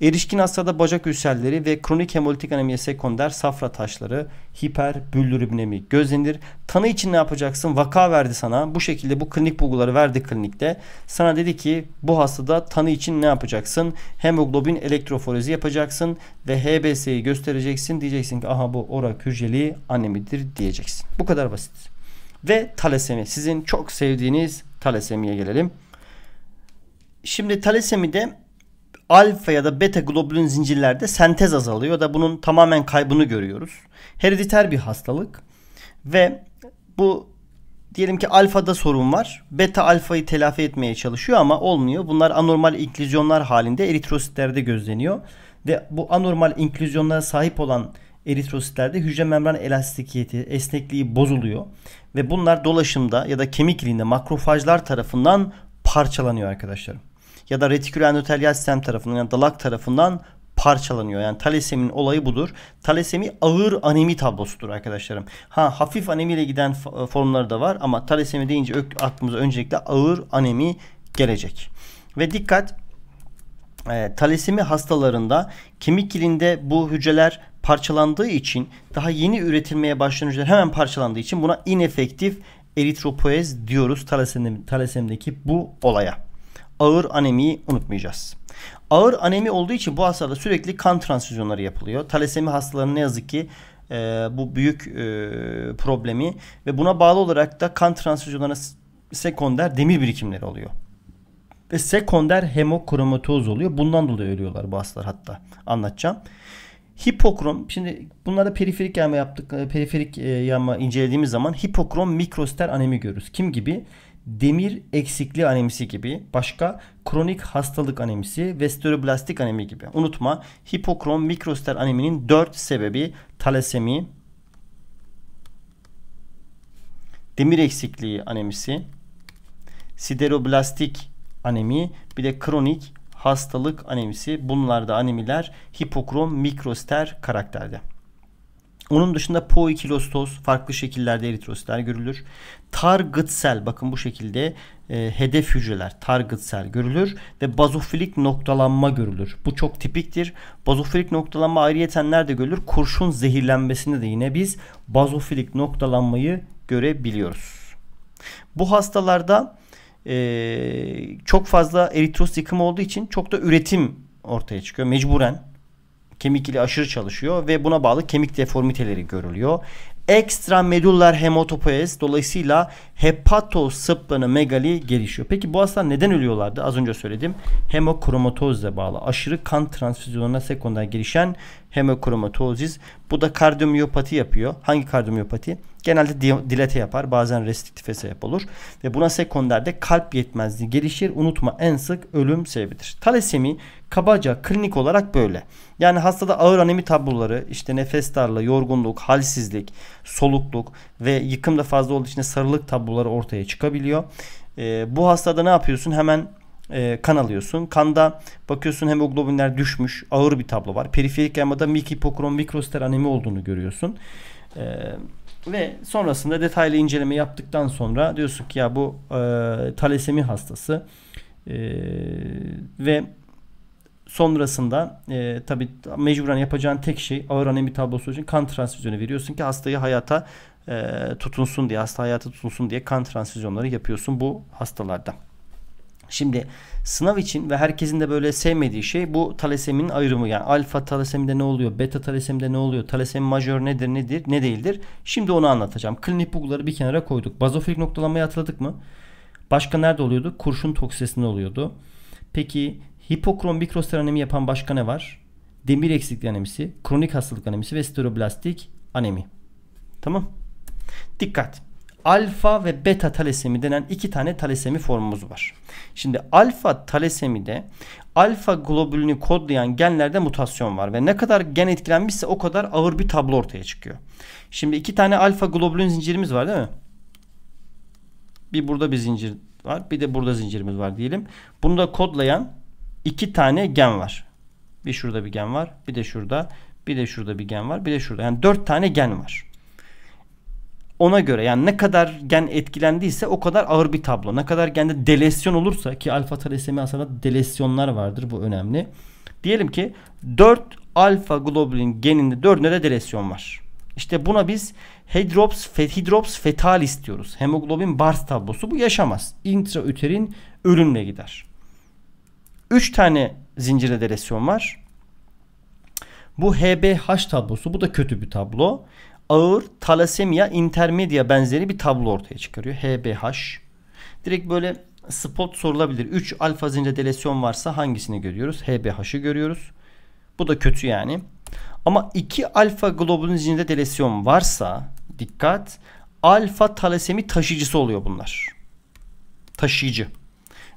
Erişkin hastada bacak ülserleri ve kronik hemolitik anemiye sekonder safra taşları, hiper, bilirubinemi gözlenir. Tanı için ne yapacaksın? Vaka verdi sana. Bu şekilde bu klinik bulguları verdi klinikte. Sana dedi ki bu hastada tanı için ne yapacaksın? Hemoglobin elektroforezi yapacaksın ve HBS'yi göstereceksin. Diyeceksin ki aha bu ora hücreli anemidir diyeceksin. Bu kadar basit. Ve talasemi. Sizin çok sevdiğiniz talasemiye gelelim. Şimdi talasemide alfa ya da beta globulin zincirlerde sentez azalıyor da bunun tamamen kaybını görüyoruz. Herediter bir hastalık ve bu diyelim ki alfada sorun var. Beta alfayı telafi etmeye çalışıyor ama olmuyor. Bunlar anormal inklüzyonlar halinde eritrositlerde gözleniyor ve bu anormal inklüzyonlara sahip olan eritrositlerde hücre membran elastikiyeti, esnekliği bozuluyor ve bunlar dolaşımda ya da kemik ilinde makrofajlar tarafından parçalanıyor arkadaşlarım ya da retikül endotelyal sistem tarafından yani dalak tarafından parçalanıyor. Yani talesemin olayı budur. Talesemi ağır anemi tablosudur arkadaşlarım. Ha hafif anemiyle giden e, formları da var ama talesemi deyince aklımıza öncelikle ağır anemi gelecek. Ve dikkat e, talasemi hastalarında kemik kilinde bu hücreler parçalandığı için daha yeni üretilmeye başlayan hücreler hemen parçalandığı için buna inefektif eritropoez diyoruz talasemdeki bu olaya ağır anemiyi unutmayacağız. Ağır anemi olduğu için bu hastalarda sürekli kan transfüzyonları yapılıyor. Talasemi hastalarının ne yazık ki e, bu büyük e, problemi ve buna bağlı olarak da kan transfüzyonlarına sekonder demir birikimleri oluyor. Ve sekonder hemokromatoz oluyor. Bundan dolayı ölüyorlar bu hastalar hatta anlatacağım. Hipokrom şimdi bunlarda periferik yanma yaptık. E, periferik e, yanma incelediğimiz zaman hipokrom mikroster anemi görürüz. Kim gibi? demir eksikliği anemisi gibi, başka kronik hastalık anemisi ve stereoblastik anemi gibi. Unutma hipokrom mikroster aneminin 4 sebebi talasemi, demir eksikliği anemisi, sideroblastik anemi, bir de kronik hastalık anemisi. Bunlar da anemiler hipokrom mikroster karakterde. Onun dışında poikilostoz farklı şekillerde eritrositler görülür. Target sel bakın bu şekilde e, hedef hücreler target sel görülür ve bazofilik noktalanma görülür. Bu çok tipiktir. Bazofilik noktalanma ayrıyeten nerede görülür? Kurşun zehirlenmesinde de yine biz bazofilik noktalanmayı görebiliyoruz. Bu hastalarda e, çok fazla eritrosit yıkımı olduğu için çok da üretim ortaya çıkıyor mecburen Kemik ili aşırı çalışıyor ve buna bağlı kemik deformiteleri görülüyor. Ekstra medullar hematopoez dolayısıyla hepatosplenomegali gelişiyor. Peki bu hastalar neden ölüyorlardı? Az önce söyledim. Hemokromatozla bağlı aşırı kan transfüzyonuna sekonder gelişen hemokromatozis. Bu da kardiyomiyopati yapıyor. Hangi kardiyomiyopati? Genelde dilete yapar. Bazen restriktif hesap olur. Ve buna sekonderde kalp yetmezliği gelişir. Unutma en sık ölüm sebebidir. Talasemi kabaca klinik olarak böyle. Yani hastada ağır anemi tabloları, işte nefes darlığı, yorgunluk, halsizlik, solukluk ve yıkımda fazla olduğu için sarılık tabloları ortaya çıkabiliyor. Ee, bu hastada ne yapıyorsun? Hemen e, kan alıyorsun. Kanda bakıyorsun hemoglobinler düşmüş. Ağır bir tablo var. Periferik yamada mikipokrom mikroster anemi olduğunu görüyorsun. E, ve sonrasında detaylı inceleme yaptıktan sonra diyorsun ki ya bu e, talasemi hastası e, ve sonrasında e, tabi mecburen yapacağın tek şey ağır anemi tablosu için kan transfüzyonu veriyorsun ki hastayı hayata e, tutunsun diye hasta hayata tutunsun diye kan transfüzyonları yapıyorsun bu hastalarda. Şimdi sınav için ve herkesin de böyle sevmediği şey bu talasemin ayrımı. Yani alfa talasemide ne oluyor, beta talasemide ne oluyor, talasemi majör nedir, nedir, ne değildir. Şimdi onu anlatacağım. Klinik bulguları bir kenara koyduk. Bazofilik noktalanmayı atladık mı? Başka nerede oluyordu? Kurşun toksisinde oluyordu. Peki hipokrom mikroster anemi yapan başka ne var? Demir eksikliği anemisi, kronik hastalık anemisi ve steroblastik anemi. Tamam. Dikkat alfa ve beta talasemi denen iki tane talasemi formumuz var. Şimdi alfa talasemide alfa globülünü kodlayan genlerde mutasyon var ve ne kadar gen etkilenmişse o kadar ağır bir tablo ortaya çıkıyor. Şimdi iki tane alfa globülün zincirimiz var değil mi? Bir burada bir zincir var bir de burada zincirimiz var diyelim. Bunu da kodlayan iki tane gen var. Bir şurada bir gen var bir de şurada bir de şurada bir gen var bir de şurada yani dört tane gen var ona göre yani ne kadar gen etkilendiyse o kadar ağır bir tablo. Ne kadar gende delesyon olursa ki alfa talasemi aslında delesyonlar vardır bu önemli. Diyelim ki 4 alfa globulin geninde 4'üne de delesyon var. İşte buna biz hidrops, hidrops fetalis diyoruz. Hemoglobin bars tablosu bu yaşamaz. Intraüterin ölümle gider. 3 tane zincirde delesyon var. Bu HBH tablosu bu da kötü bir tablo ağır talasemia intermedia benzeri bir tablo ortaya çıkarıyor. HBH. Direkt böyle spot sorulabilir. 3 alfa zincir delesyon varsa hangisini görüyoruz? HBH'ı görüyoruz. Bu da kötü yani. Ama 2 alfa globulin zincirde delesyon varsa dikkat alfa talasemi taşıyıcısı oluyor bunlar. Taşıyıcı.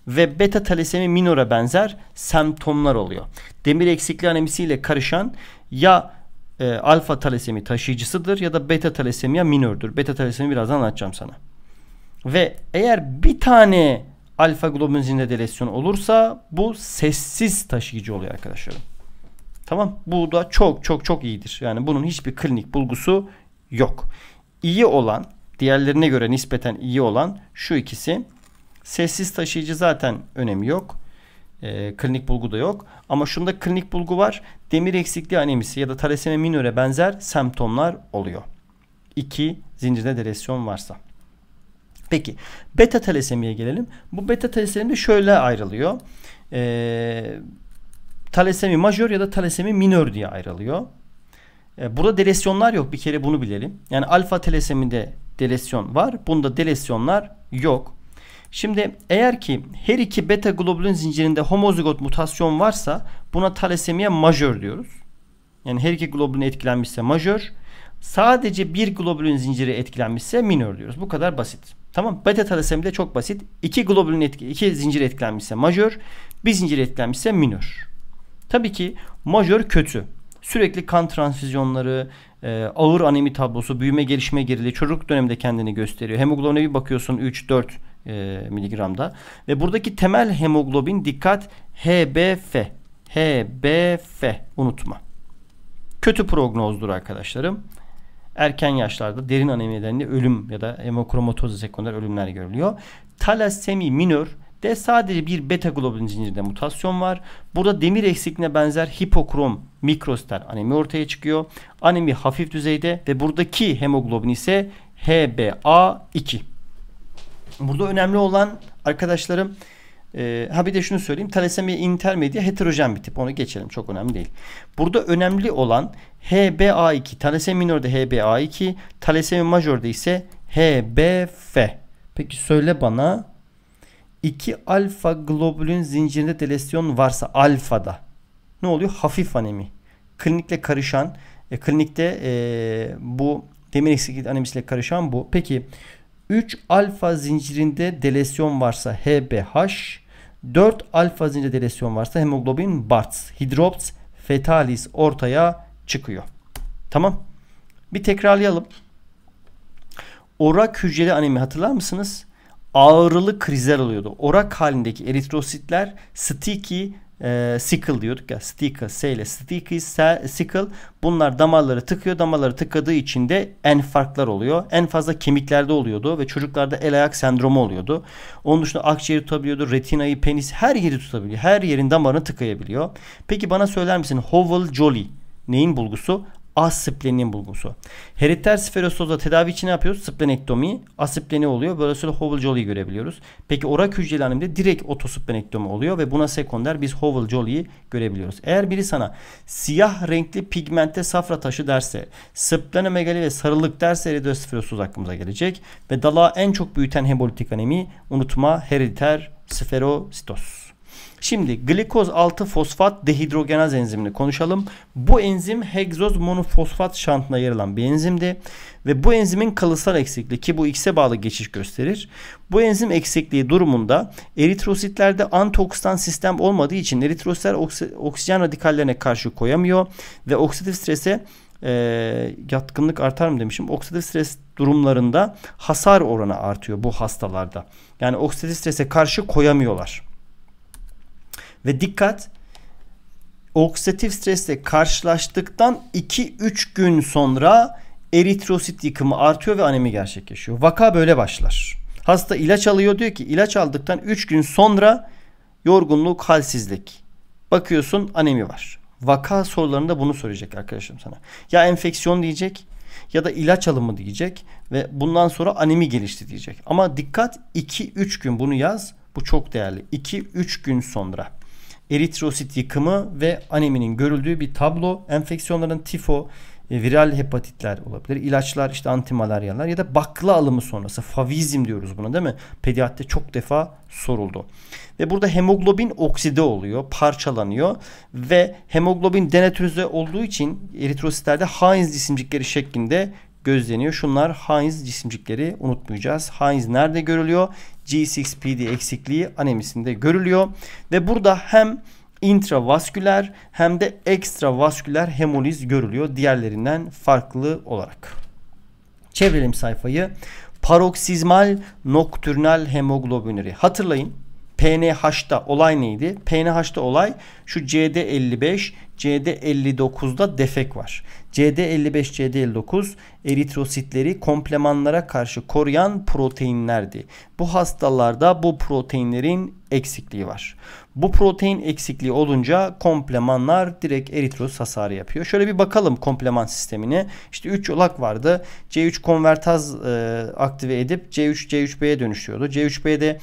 Ve beta talasemi minora benzer semptomlar oluyor. Demir eksikliği anemisiyle karışan ya e, alfa talasemi taşıyıcısıdır ya da beta ya minördür. Beta talasemi birazdan anlatacağım sana. Ve eğer bir tane alfa globinzinde delesyon olursa bu sessiz taşıyıcı oluyor arkadaşlarım. Tamam bu da çok çok çok iyidir. Yani bunun hiçbir klinik bulgusu yok. İyi olan diğerlerine göre nispeten iyi olan şu ikisi. Sessiz taşıyıcı zaten önemi yok. E, klinik bulgu da yok. Ama şunda klinik bulgu var. Demir eksikliği anemisi ya da talasemi minöre benzer semptomlar oluyor. 2 zincirde deresyon varsa. Peki beta talasemiye gelelim. Bu beta talasemi de şöyle ayrılıyor. E, talasemi majör ya da talasemi minör diye ayrılıyor. E, burada delesyonlar yok bir kere bunu bilelim. Yani alfa talasemide delesyon var. Bunda delesyonlar yok. Şimdi eğer ki her iki beta globulin zincirinde homozigot mutasyon varsa buna talasemiye majör diyoruz. Yani her iki globulin etkilenmişse majör. Sadece bir globulin zinciri etkilenmişse minör diyoruz. Bu kadar basit. Tamam. Beta talasemi de çok basit. İki globulin etki, iki zincir etkilenmişse majör. Bir zincir etkilenmişse minör. Tabii ki majör kötü. Sürekli kan transfüzyonları, e, ağır anemi tablosu, büyüme gelişme geriliği çocuk döneminde kendini gösteriyor. Hemoglobine bir bakıyorsun 3, 4 e, miligramda. Ve buradaki temel hemoglobin dikkat HBF. HBF unutma. Kötü prognozdur arkadaşlarım. Erken yaşlarda derin anemi anemilerinde ölüm ya da hemokromatozda sekonder ölümler görülüyor. Talasemi minör de sadece bir beta globulin zincirinde mutasyon var. Burada demir eksikliğine benzer hipokrom mikroster anemi ortaya çıkıyor. Anemi hafif düzeyde ve buradaki hemoglobin ise HBA2. Burada önemli olan arkadaşlarım e, ha bir de şunu söyleyeyim. Talasemi intermedia heterojen bir tip. Onu geçelim. Çok önemli değil. Burada önemli olan HBA2. Talasemi minörde HBA2. Talasemi majörde ise HBF. Peki söyle bana 2 alfa globulin zincirinde delesyon varsa alfada ne oluyor? Hafif anemi. Klinikle karışan, e, klinikte e, bu demir eksikliği anemisiyle karışan bu. Peki 3 alfa zincirinde delesyon varsa HBH, 4 alfa zincirinde delesyon varsa hemoglobin BARTS, hidrops fetalis ortaya çıkıyor. Tamam. Bir tekrarlayalım. Orak hücreli anemi hatırlar mısınız? Ağrılı krizler oluyordu. Orak halindeki eritrositler sticky e, sickle diyorduk ya stika S ile sticky sickle bunlar damarları tıkıyor damarları tıkadığı için de enfarklar oluyor en fazla kemiklerde oluyordu ve çocuklarda el ayak sendromu oluyordu onun dışında akciğeri tutabiliyordu retinayı penis her yeri tutabiliyor her yerin damarını tıkayabiliyor peki bana söyler misin Howell Jolly neyin bulgusu asiplenin bulgusu. Heriter sferosozda tedavi için ne yapıyoruz? Splenektomi, asippleni oluyor. Böyle Böylesine Howell-Jolly'i görebiliyoruz. Peki orak hücreli anemide direkt otosplenektomi oluyor ve buna sekonder biz Howell-Jolly'i görebiliyoruz. Eğer biri sana siyah renkli pigmente safra taşı derse, splenomegali ve sarılık derse heridosferosoz aklımıza gelecek ve dalağı en çok büyüten hemolitik anemi unutma heriter sferositos. Şimdi glikoz 6 fosfat dehidrogenaz enzimini konuşalım. Bu enzim hegzoz monofosfat şantına yer alan bir enzimdi ve bu enzimin kalıtsal eksikliği ki bu X'e bağlı geçiş gösterir. Bu enzim eksikliği durumunda eritrositlerde antioksidan sistem olmadığı için eritrositler oksijen radikallerine karşı koyamıyor ve oksidatif strese e, yatkınlık artar mı demişim. Oksidatif stres durumlarında hasar oranı artıyor bu hastalarda. Yani oksidatif strese karşı koyamıyorlar. Ve dikkat oksidatif stresle karşılaştıktan 2-3 gün sonra eritrosit yıkımı artıyor ve anemi gerçekleşiyor. Vaka böyle başlar. Hasta ilaç alıyor diyor ki ilaç aldıktan 3 gün sonra yorgunluk, halsizlik. Bakıyorsun anemi var. Vaka sorularında bunu söyleyecek arkadaşım sana. Ya enfeksiyon diyecek ya da ilaç alımı diyecek ve bundan sonra anemi gelişti diyecek. Ama dikkat 2-3 gün bunu yaz. Bu çok değerli. 2-3 gün sonra eritrosit yıkımı ve aneminin görüldüğü bir tablo. Enfeksiyonların tifo, e, viral hepatitler olabilir. İlaçlar işte antimalaryalar ya da bakla alımı sonrası favizm diyoruz buna değil mi? Pediatride çok defa soruldu. Ve burada hemoglobin okside oluyor, parçalanıyor ve hemoglobin denatürize olduğu için eritrositlerde Heinz cisimcikleri şeklinde gözleniyor. Şunlar Heinz cisimcikleri unutmayacağız. Heinz nerede görülüyor? G6PD eksikliği anemisinde görülüyor. Ve burada hem intravasküler hem de ekstravasküler hemoliz görülüyor diğerlerinden farklı olarak. Çevirelim sayfayı. Paroksizmal nokturnal hemoglobinuri. Hatırlayın PNH'da olay neydi? PNH'da olay şu CD55, CD59'da defek var. CD55, CD59 eritrositleri komplemanlara karşı koruyan proteinlerdi. Bu hastalarda bu proteinlerin eksikliği var. Bu protein eksikliği olunca komplemanlar direkt eritrosit hasarı yapıyor. Şöyle bir bakalım kompleman sistemine. İşte 3 yolak vardı. C3 konvertaz e, aktive edip C3 C3B'ye dönüşüyordu. C3B'de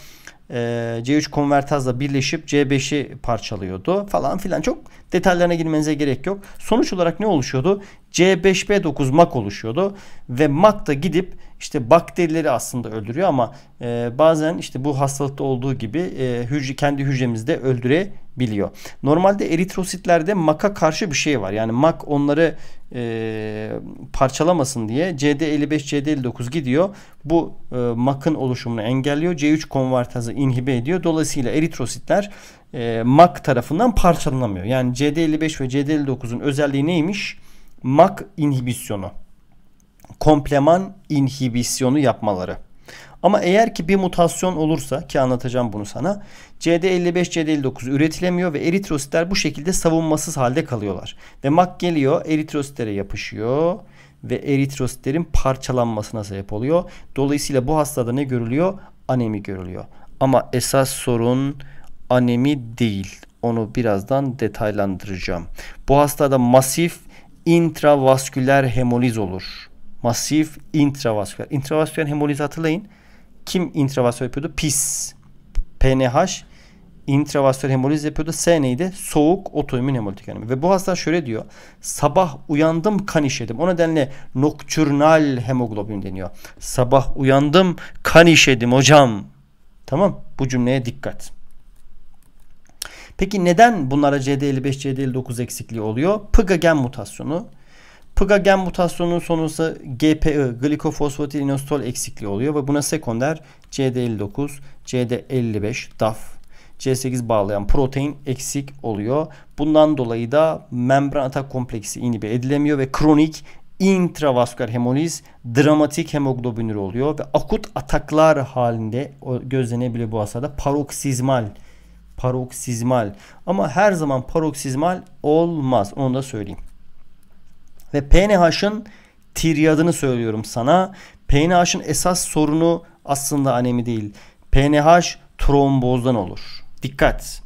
ee, C3 konvertazla birleşip C5'i parçalıyordu falan filan. Çok detaylarına girmenize gerek yok. Sonuç olarak ne oluşuyordu? C5B9 mac oluşuyordu ve mac da gidip işte bakterileri aslında öldürüyor ama e, bazen işte bu hastalıkta olduğu gibi e, hücre kendi hücremizde öldüre biliyor. Normalde eritrositlerde MAK'a karşı bir şey var. Yani MAK onları e, parçalamasın diye CD55, CD59 gidiyor. Bu e, MAK'ın oluşumunu engelliyor. C3 konvertazı inhibe ediyor. Dolayısıyla eritrositler e, MAK tarafından parçalanamıyor. Yani CD55 ve CD59'un özelliği neymiş? MAK inhibisyonu. Kompleman inhibisyonu yapmaları. Ama eğer ki bir mutasyon olursa ki anlatacağım bunu sana. CD55, CD59 üretilemiyor ve eritrositler bu şekilde savunmasız halde kalıyorlar. Ve mak geliyor eritrositlere yapışıyor ve eritrositlerin parçalanmasına sebep oluyor. Dolayısıyla bu hastada ne görülüyor? Anemi görülüyor. Ama esas sorun anemi değil. Onu birazdan detaylandıracağım. Bu hastada masif intravasküler hemoliz olur. Masif intravasküler. Intravasküler hemolizi hatırlayın kim intravasüler yapıyordu? PIS. PNH intravasüler hemoliz yapıyordu. S neydi? Soğuk otoimmün hemolitik anemi. Ve bu hasta şöyle diyor. Sabah uyandım kan işedim. O nedenle nokturnal hemoglobin deniyor. Sabah uyandım kan işedim hocam. Tamam. Bu cümleye dikkat. Peki neden bunlara CD55, CD59 eksikliği oluyor? PGA gen mutasyonu PGA gen mutasyonunun sonunda GPI glikofosfatil inositol eksikliği oluyor ve buna sekonder CD59, CD55, DAF C8 bağlayan protein eksik oluyor. Bundan dolayı da membran atak kompleksi inhibe edilemiyor ve kronik intravasküler hemoliz dramatik hemoglobinür oluyor ve akut ataklar halinde gözlenebilir bu hastada paroksizmal paroksizmal ama her zaman paroksizmal olmaz onu da söyleyeyim ve PNH'ın tiryadını söylüyorum sana. PNH'ın esas sorunu aslında anemi değil. PNH trombozdan olur. Dikkat!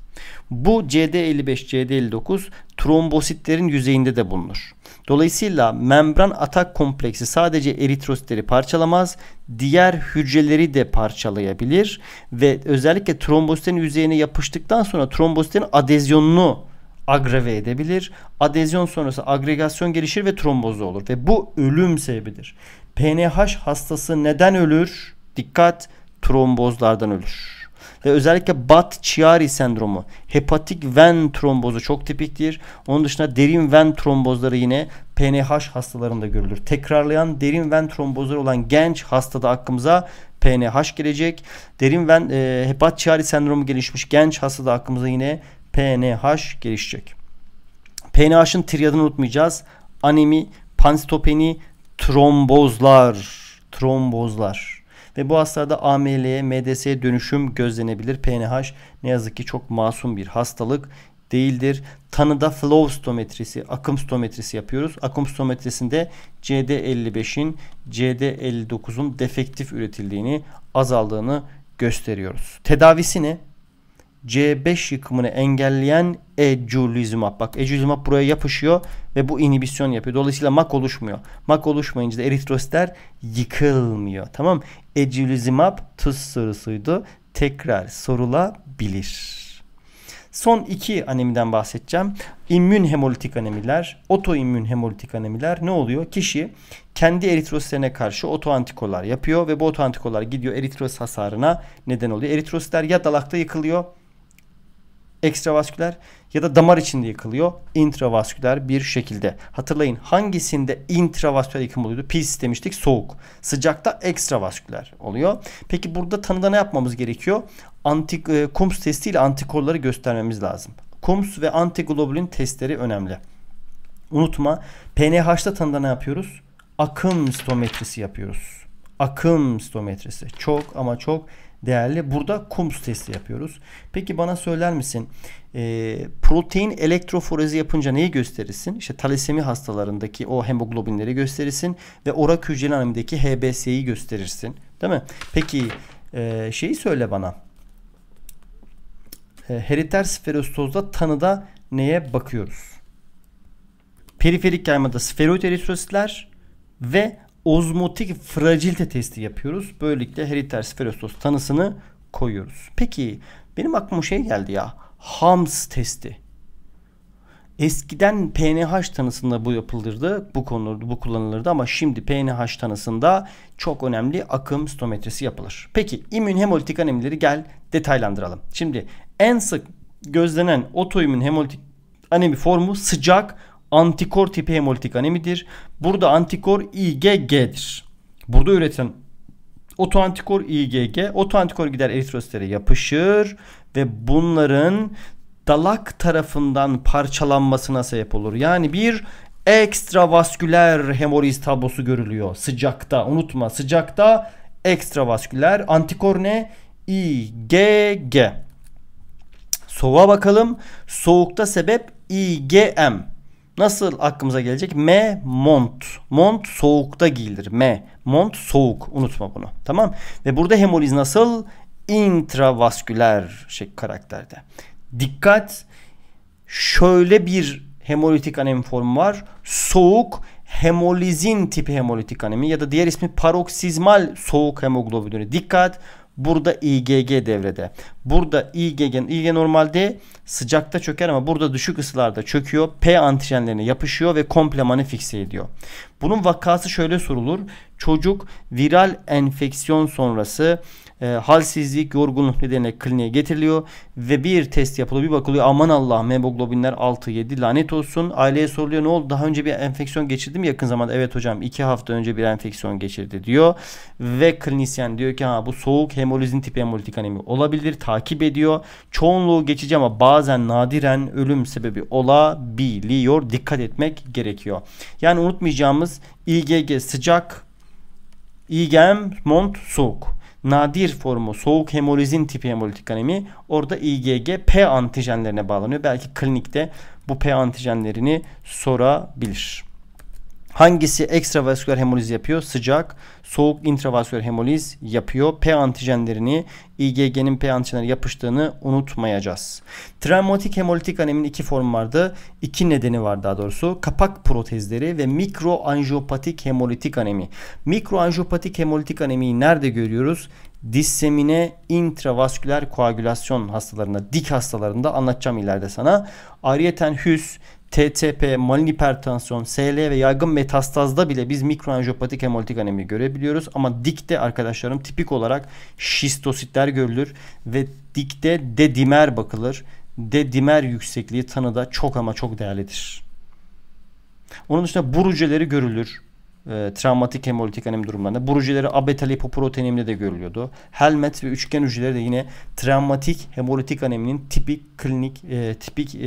Bu CD55, CD59 trombositlerin yüzeyinde de bulunur. Dolayısıyla membran atak kompleksi sadece eritrositleri parçalamaz, diğer hücreleri de parçalayabilir ve özellikle trombositlerin yüzeyine yapıştıktan sonra trombositlerin adezyonunu agrave edebilir. Adezyon sonrası agregasyon gelişir ve trombozu olur ve bu ölüm sebebidir. PNH hastası neden ölür? Dikkat trombozlardan ölür. Ve özellikle Bat-Chiari sendromu, hepatik ven trombozu çok tipiktir. Onun dışında derin ven trombozları yine PNH hastalarında görülür. Tekrarlayan derin ven trombozları olan genç hastada aklımıza PNH gelecek. Derin ven e, hepat-Chiari sendromu gelişmiş genç hastada aklımıza yine PNH gelişecek. PNH'ın triadını unutmayacağız. Anemi, pansitopeni, trombozlar. Trombozlar. Ve bu hastalarda AML'ye, MDS'ye dönüşüm gözlenebilir. PNH ne yazık ki çok masum bir hastalık değildir. Tanıda flow stometrisi, akım stometrisi yapıyoruz. Akım stometrisinde CD55'in, CD59'un defektif üretildiğini, azaldığını gösteriyoruz. Tedavisi ne? C5 yıkımını engelleyen eculizumab. Bak eculizumab buraya yapışıyor ve bu inhibisyon yapıyor. Dolayısıyla mak oluşmuyor. Mak oluşmayınca da eritrositler yıkılmıyor. Tamam Eculizumab tuz sorusuydu. Tekrar sorulabilir. Son iki anemiden bahsedeceğim. İmmün hemolitik anemiler, otoimmün hemolitik anemiler ne oluyor? Kişi kendi eritrositlerine karşı otoantikorlar yapıyor ve bu otoantikorlar gidiyor eritrosit hasarına neden oluyor. Eritrositler ya dalakta yıkılıyor ekstravasküler ya da damar içinde yıkılıyor intravasküler bir şekilde. Hatırlayın hangisinde intravasküler yıkım oluyordu? Pis demiştik soğuk. Sıcakta ekstravasküler oluyor. Peki burada tanıda ne yapmamız gerekiyor? Antik, e, KUMS testiyle antikorları göstermemiz lazım. KUMS ve antiglobulin testleri önemli. Unutma PNH'da tanıda ne yapıyoruz? Akım stometrisi yapıyoruz. Akım stometrisi çok ama çok önemli değerli. Burada kums testi yapıyoruz. Peki bana söyler misin? E, protein elektroforezi yapınca neyi gösterirsin? İşte talasemi hastalarındaki o hemoglobinleri gösterirsin ve orak hücreli anemideki HBS'yi gösterirsin. Değil mi? Peki e, şeyi söyle bana. E, heriter sferostozda tanıda neye bakıyoruz? Periferik yaymada sferoid eritrositler ve ozmotik fragilite testi yapıyoruz. Böylelikle heriter spherostos tanısını koyuyoruz. Peki benim aklıma şey geldi ya. HAMS testi. Eskiden PNH tanısında bu yapılırdı, bu konulurdu, bu kullanılırdı ama şimdi PNH tanısında çok önemli akım stometresi yapılır. Peki immün hemolitik anemileri gel detaylandıralım. Şimdi en sık gözlenen otoimmün hemolitik anemi formu sıcak antikor tipi hemolitik anemidir. Burada antikor IgG'dir. Burada üretilen otoantikor IgG, otoantikor gider eritrositlere yapışır ve bunların dalak tarafından parçalanmasına sebep olur. Yani bir ekstravasküler hemoriz tablosu görülüyor sıcakta. Unutma sıcakta ekstravasküler antikor ne? IgG. Soğuğa bakalım. Soğukta sebep IgM. Nasıl aklımıza gelecek? M mont. Mont soğukta giyilir. M mont soğuk. Unutma bunu. Tamam? Ve burada hemoliz nasıl? Intravasküler şey karakterde. Dikkat. Şöyle bir hemolitik anemi formu var. Soğuk hemolizin tipi hemolitik anemi ya da diğer ismi paroksizmal soğuk hemoglobinuri. Dikkat Burada IgG devrede. Burada IgG, IgG normalde sıcakta çöker ama burada düşük ısılarda çöküyor. P antijenlerine yapışıyor ve komplemanı fikse ediyor. Bunun vakası şöyle sorulur. Çocuk viral enfeksiyon sonrası e, halsizlik, yorgunluk nedeniyle kliniğe getiriliyor ve bir test yapılıyor. Bir bakılıyor aman Allah'ım hemoglobinler 6-7 lanet olsun. Aileye soruluyor ne oldu daha önce bir enfeksiyon geçirdim mi yakın zamanda? Evet hocam 2 hafta önce bir enfeksiyon geçirdi diyor. Ve klinisyen diyor ki ha bu soğuk hemolizin tipi hemolitik anemi olabilir. Takip ediyor. Çoğunluğu geçici ama bazen nadiren ölüm sebebi olabiliyor. Dikkat etmek gerekiyor. Yani unutmayacağımız IgG sıcak, IgM mont soğuk nadir formu soğuk hemolizin tipi hemolitik anemi orada IgG-P antijenlerine bağlanıyor. Belki klinikte bu P antijenlerini sorabilir. Hangisi ekstravasküler hemoliz yapıyor? Sıcak. Soğuk intravasküler hemoliz yapıyor. P antijenlerini IgG'nin P antijenlerine yapıştığını unutmayacağız. Travmatik hemolitik anemin iki formu vardı. İki nedeni var daha doğrusu. Kapak protezleri ve mikroanjiyopatik hemolitik anemi. Mikroanjiyopatik hemolitik anemiyi nerede görüyoruz? dissemine intravasküler koagülasyon hastalarında, dik hastalarında anlatacağım ileride sana. Ayrıyeten hüs, TTP, maligne hipertansiyon, SL ve yaygın metastazda bile biz mikroanjiyopatik hemolitik anemi görebiliyoruz. Ama dikte arkadaşlarım tipik olarak şistositler görülür ve dikte D dimer bakılır. D dimer yüksekliği tanıda çok ama çok değerlidir. Onun dışında buruceleri görülür e, travmatik hemolitik anemi durumlarında. Bu hücreleri abeta de görülüyordu. Helmet ve üçgen hücreleri de yine travmatik hemolitik aneminin tipik klinik, e, tipik e,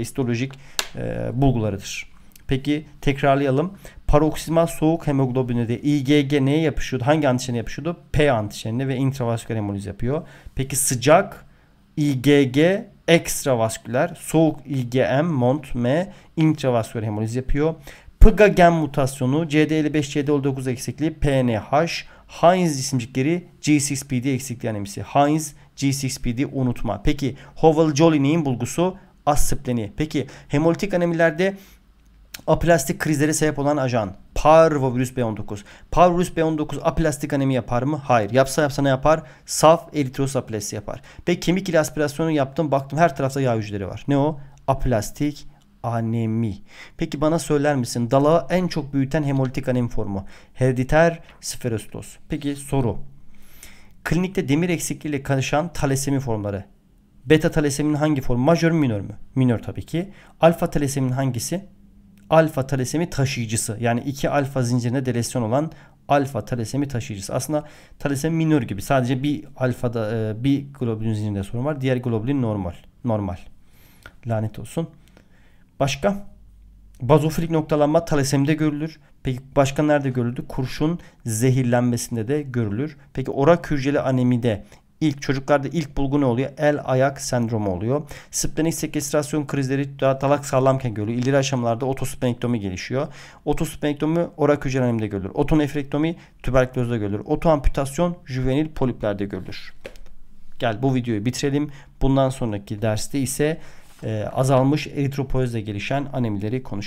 histolojik e, bulgularıdır. Peki tekrarlayalım. Paroksimal soğuk hemoglobin'e de IgG neye yapışıyordu? Hangi antijene yapışıyordu? P antijenine ve intravasküler hemoliz yapıyor. Peki sıcak IgG ekstravasküler, soğuk IgM, MONT, M intravasküler hemoliz yapıyor. PGA gen mutasyonu, CD55, CD19 eksikliği, PNH, Heinz isimcikleri, G6PD eksikliği anemisi. Heinz G6PD unutma. Peki Howell Jolly neyin bulgusu? Asipleni. Peki hemolitik anemilerde aplastik krizlere sebep olan ajan parvovirüs B19. Parvovirüs B19 aplastik anemi yapar mı? Hayır. Yapsa yapsa ne yapar? Saf eritrosit aplastisi yapar. Peki kemik ile aspirasyonu yaptım baktım her tarafta yağ hücreleri var. Ne o? Aplastik anemi. Peki bana söyler misin? Dalağı en çok büyüten hemolitik anemi formu. Herediter sferostoz. Peki soru. Klinikte demir eksikliğiyle karışan talasemi formları. Beta talaseminin hangi formu? Majör mü minör mü? Minör tabii ki. Alfa talaseminin hangisi? Alfa talasemi taşıyıcısı. Yani iki alfa zincirine delesyon olan alfa talasemi taşıyıcısı. Aslında talasemi minör gibi. Sadece bir alfa da e, bir globulin zincirinde sorun var. Diğer globulin normal. Normal. Lanet olsun. Başka? Bazofilik noktalanma talasemide görülür. Peki başka nerede görüldü? Kurşun zehirlenmesinde de görülür. Peki orakürceli anemide ilk çocuklarda ilk bulgu ne oluyor? El ayak sendromu oluyor. Splenik sekestrasyon krizleri daha talak sağlamken görülüyor. İleri aşamalarda otosplenektomi gelişiyor. Otosplenektomi orakürcel anemide görülür. Otonefrektomi tüberkülozda görülür. Otoamputasyon juvenil poliplerde görülür. Gel bu videoyu bitirelim. Bundan sonraki derste ise e, azalmış eritropoyozla gelişen anemileri konuş.